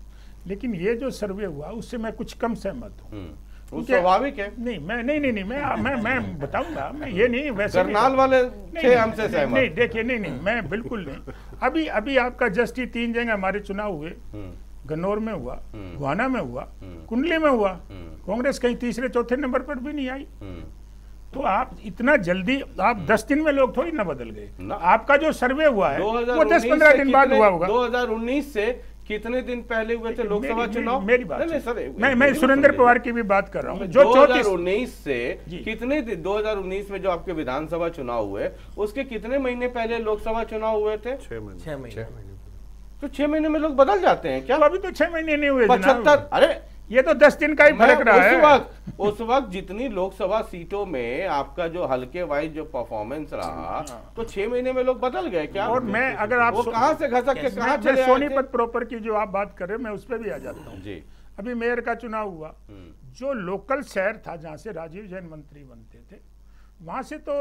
लेकिन ये जो सर्वे हुआ उससे मैं कुछ कम सहमत हूँ स्वाभाविक है नहीं मैं नहीं नहीं नहीं मैं मैं मैं बताऊंगा मैं ये नहीं वैसे करनाल वाले थे हमसे सहमत नहीं देखिए नहीं नहीं मैं बिल्कुल नहीं अभी अभी आपका जस्टी तीन जगह हमारे चुनाव हुए हम्म। गन्नौर में हुआ गुहाना हम्म। में हुआ हम्म। कुंडली में हुआ कांग्रेस कहीं तीसरे चौथे नंबर पर भी नहीं आई तो आप इतना जल्दी आप दस दिन में लोग थोड़ी ना बदल गए आपका जो सर्वे हुआ है वो दस पंद्रह दिन बाद हुआ होगा उन्नीस से कितने दिन पहले हुए थे लोकसभा चुनाव मेरी बात नहीं, सर मैं मैं सुरेंद्र पवार की भी बात कर रहा हूँ जो उन्नीस से कितने दिन उन्नीस में जो आपके विधानसभा चुनाव हुए उसके कितने महीने पहले लोकसभा चुनाव हुए थे छह महीने तो छह महीने में लोग बदल जाते हैं क्या तो अभी तो छह महीने नहीं हुए पचहत्तर अरे ये तो दस दिन का ही फर्क रहा उस है वक्त उस वक्त जितनी लोकसभा सीटों में आपका जो हल्के वाइज जो परफॉर्मेंस रहा हाँ। तो छह महीने में लोग बदल गए क्या और मैं अगर आप कहा से घसक के कहा सोनीपत प्रॉपर की जो आप बात कर रहे मैं उस पर भी आ जाता हूँ जी अभी मेयर का चुनाव हुआ हम्म। जो लोकल शहर था जहाँ से राजीव जैन मंत्री बनते थे वहाँ से तो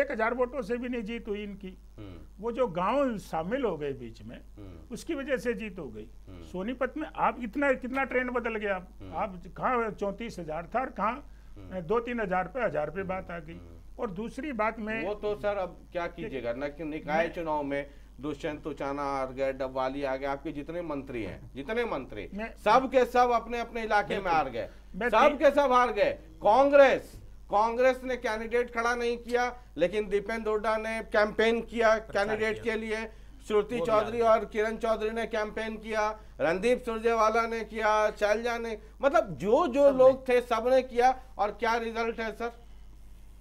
एक हजार वोटों से भी नहीं जीत हुई इनकी हम्म। वो जो गांव शामिल हो गए बीच में हम्म। उसकी वजह से जीत हो गई हम्म। सोनीपत में आप इतना कितना ट्रेंड बदल गया आप कहा चौतीस हजार था और कहा दो तीन हजार पे हजार पे बात आ गई और दूसरी बात में वो तो सर अब क्या कीजिएगा ना कि निकाय चुनाव में दुष्यंत तुचाना आ गए डबवाली आ गए आपके जितने मंत्री हैं जितने मंत्री सब के सब अपने अपने इलाके में तो हार गए सब तो के सब हार गए कांग्रेस कांग्रेस ने कैंडिडेट खड़ा नहीं किया लेकिन दीपेंद्र हुड्डा ने कैंपेन किया अच्छा कैंडिडेट के लिए श्रुति चौधरी और किरण चौधरी ने कैंपेन किया रणदीप सुरजेवाला ने किया शैलजा ने मतलब जो जो लोग थे सब ने किया और क्या रिजल्ट है सर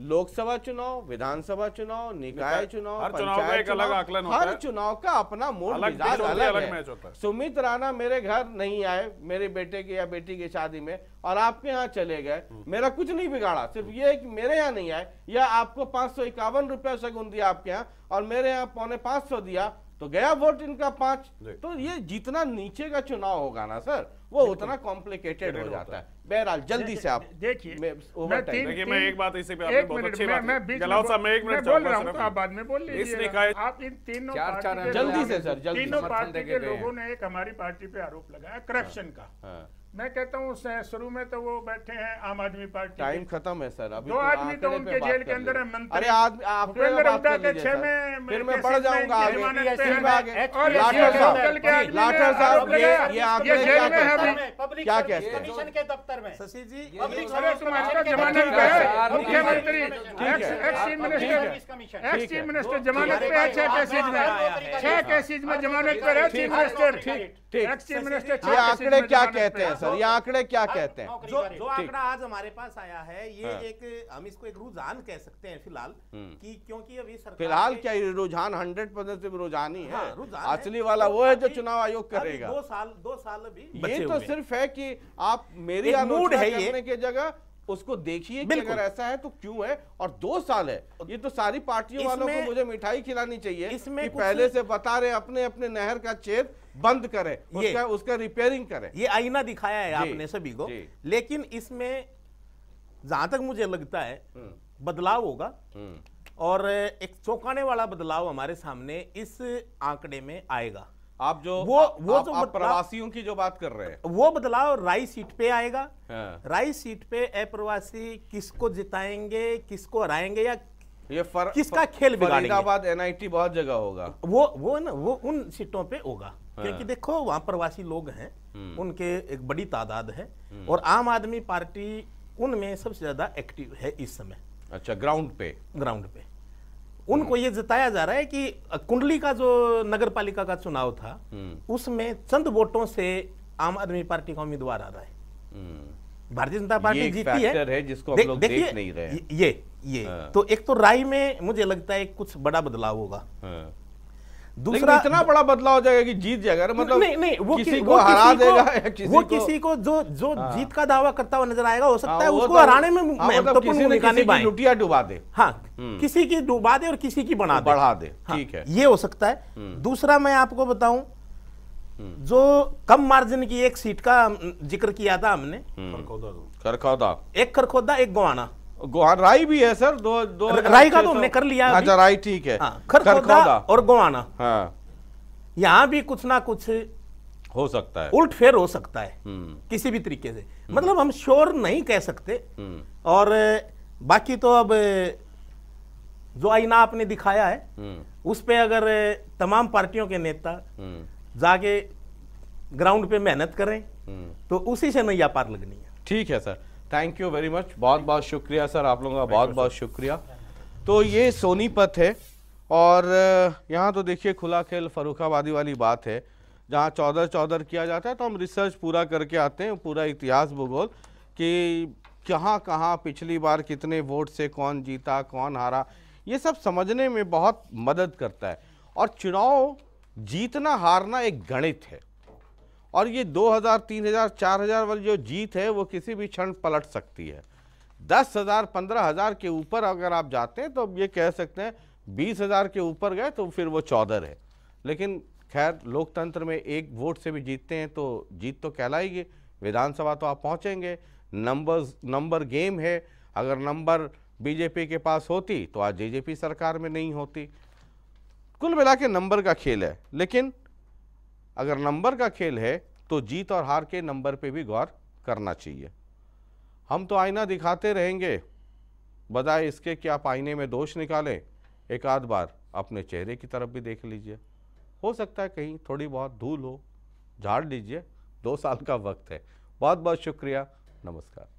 लोकसभा चुनाव विधानसभा चुनाव निकाय चुनाव हर चुनाव हर चुनाव का अपना मूल अलग, अलग, अलग है सुमित राणा मेरे घर नहीं आए मेरे बेटे की या बेटी की शादी में और आपके यहाँ चले गए हम्म। मेरा कुछ नहीं बिगाड़ा सिर्फ ये कि मेरे यहाँ नहीं आए या आपको पांच सौ इक्यावन रुपया शगुन दिया आपके यहाँ और मेरे यहाँ पौने पांच सौ दिया तो गया वोट इनका पांच तो ये जितना नीचे का चुनाव होगा ना सर वो उतना कॉम्प्लिकेटेड हो जाता है बहरहाल जल्दी से आप देखिए मैं, मैं, एक बात इसी पे आपने बहुत अच्छी बात मैं मैं एक मिनट बोल रहा तो बाद में बोल आप इन तीनों चार चार जल्दी से सर जल्दी तीनों पार्टी के लोगों ने एक हमारी पार्टी पे आरोप लगाया करप्शन हाँ, का हाँ। मैं कहता हूँ शुरू में तो वो बैठे हैं आम आदमी पार्टी टाइम खत्म है सर अभी दो तो आदमी तो उनके जेल के अंदर है अरे आदमी तो छह में फिर मैं बढ़ जाऊंगा लाठर साहब ये आपने क्या कहते हैं दफ्तर में शशि जी जमानत पे है मुख्यमंत्री एक्स चीफ मिनिस्टर जमानत पे है छह कैसेज में छह कैसेज में जमानत पे है chief minister ex chief minister ये आंकड़े क्या कहते हैं सर ये आंकड़े क्या कहते हैं जो, जो आंकड़ा आज हमारे पास आया है ये हाँ। एक हम इसको एक रुझान कह सकते हैं फिलहाल हम्म। कि क्योंकि अभी सरकार फिलहाल क्या रुझान हंड्रेड परसेंट रुझान ही हाँ, है असली वाला वो है जो चुनाव आयोग करेगा दो साल दो साल अभी ये तो सिर्फ है की आप मेरी मूड है की जगह उसको देखिए कि अगर ऐसा है तो क्यों है और दो साल है ये तो सारी पार्टियों वालों को मुझे मिठाई खिलानी चाहिए इसमें पहले से बता रहे अपने अपने नहर का छेद बंद करें उसका उसका रिपेयरिंग करें ये आईना दिखाया है आपने सभी को लेकिन इसमें जहां तक मुझे लगता है हम्म। बदलाव होगा हम्म। और एक चौंकाने वाला बदलाव हमारे सामने इस आंकड़े में आएगा आप जो वो आ, वो जो आप प्रवासियों की जो बात कर रहे हैं वो बदलाव राई सीट पे आएगा हाँ। राई सीट पे अप्रवासी किसको जिताएंगे किसको हराएंगे या ये फर, किसका फर, खेल फरीदाबाद एनआईटी बहुत जगह होगा वो वो ना वो उन सीटों पे होगा हाँ। क्योंकि देखो वहाँ प्रवासी लोग हैं हम्म। उनके एक बड़ी तादाद है हम्म। और आम आदमी पार्टी उनमें सबसे ज्यादा एक्टिव है इस समय अच्छा ग्राउंड पे ग्राउंड पे उनको ये जताया जा रहा है कि कुंडली का जो नगर पालिका का चुनाव था हम्म। उसमें चंद वोटों से आम आदमी पार्टी का उम्मीदवार आ रहा है हम्म। भारतीय जनता पार्टी जीती है, है जिसको दे, लोग देख नहीं रहे ये ये हाँ। तो एक तो राय में मुझे लगता है कुछ बड़ा बदलाव होगा हाँ। दूसरा इतना बड़ा बदलाव हो जाएगा कि जीत जाएगा मतलब नहीं नहीं वो किसी को हरा देगा वो किसी को जो जो हाँ। जीत का दावा करता हुआ नजर आएगा हो सकता हाँ, है उसको तो- हराने में हाँ, मतलब लुटिया डुबा दे हाँ हम्म। किसी की डुबा दे और किसी की बना तो दे बढ़ा दे ठीक है ये हो सकता है हम्म। दूसरा मैं आपको बताऊं हम्म। जो कम मार्जिन की एक सीट का जिक्र किया था हमने खरखौदा एक खरखौदा एक गोवाना राई भी है सर दो दो राई का तो हमने कर लिया अच्छा राई ठीक है हाँ, खरखोदा और गोवाना हाँ। यहाँ भी कुछ ना कुछ हो सकता है उल्ट फेर हो सकता है हम्म। किसी भी तरीके से हम्म। मतलब हम श्योर नहीं कह सकते हम्म। और बाकी तो अब जो आईना आपने दिखाया है उस पर अगर तमाम पार्टियों के नेता जाके ग्राउंड पे मेहनत करें तो उसी से नैया पार लगनी है ठीक है sir thank you very much बहुत बहुत शुक्रिया सर आप लोगों का बहुत बहुत शुक्रिया तो ये सोनीपत है और यहाँ तो देखिए खुला खेल फरुखाबादी वाली बात है जहाँ चौदह चौदह किया जाता है तो हम रिसर्च पूरा करके आते हैं पूरा इतिहास भूगोल कि कहाँ कहाँ पिछली बार कितने वोट से कौन जीता कौन हारा ये सब समझने में बहुत मदद करता है और चुनाव जीतना हारना एक गणित है और ये 2000, 3000, 4000 वाली जो जीत है वो किसी भी क्षण पलट सकती है दस हज़ार पंद्रह हज़ार के ऊपर अगर आप जाते हैं तो ये कह सकते हैं बीस हज़ार के ऊपर गए तो फिर वो चौदर है लेकिन खैर लोकतंत्र में एक वोट से भी जीतते हैं तो जीत तो कहलाएगी विधानसभा तो आप पहुंचेंगे नंबर नंबर गेम है अगर नंबर बीजेपी के पास होती तो आज जेजेपी सरकार में नहीं होती कुल मिला के नंबर का खेल है लेकिन अगर नंबर का खेल है तो जीत और हार के नंबर पे भी गौर करना चाहिए हम तो आईना दिखाते रहेंगे बजाय इसके कि आप आईने में दोष निकालें एक आध बार अपने चेहरे की तरफ भी देख लीजिए हो सकता है कहीं थोड़ी बहुत धूल हो झाड़ लीजिए दो साल का वक्त है बहुत बहुत शुक्रिया नमस्कार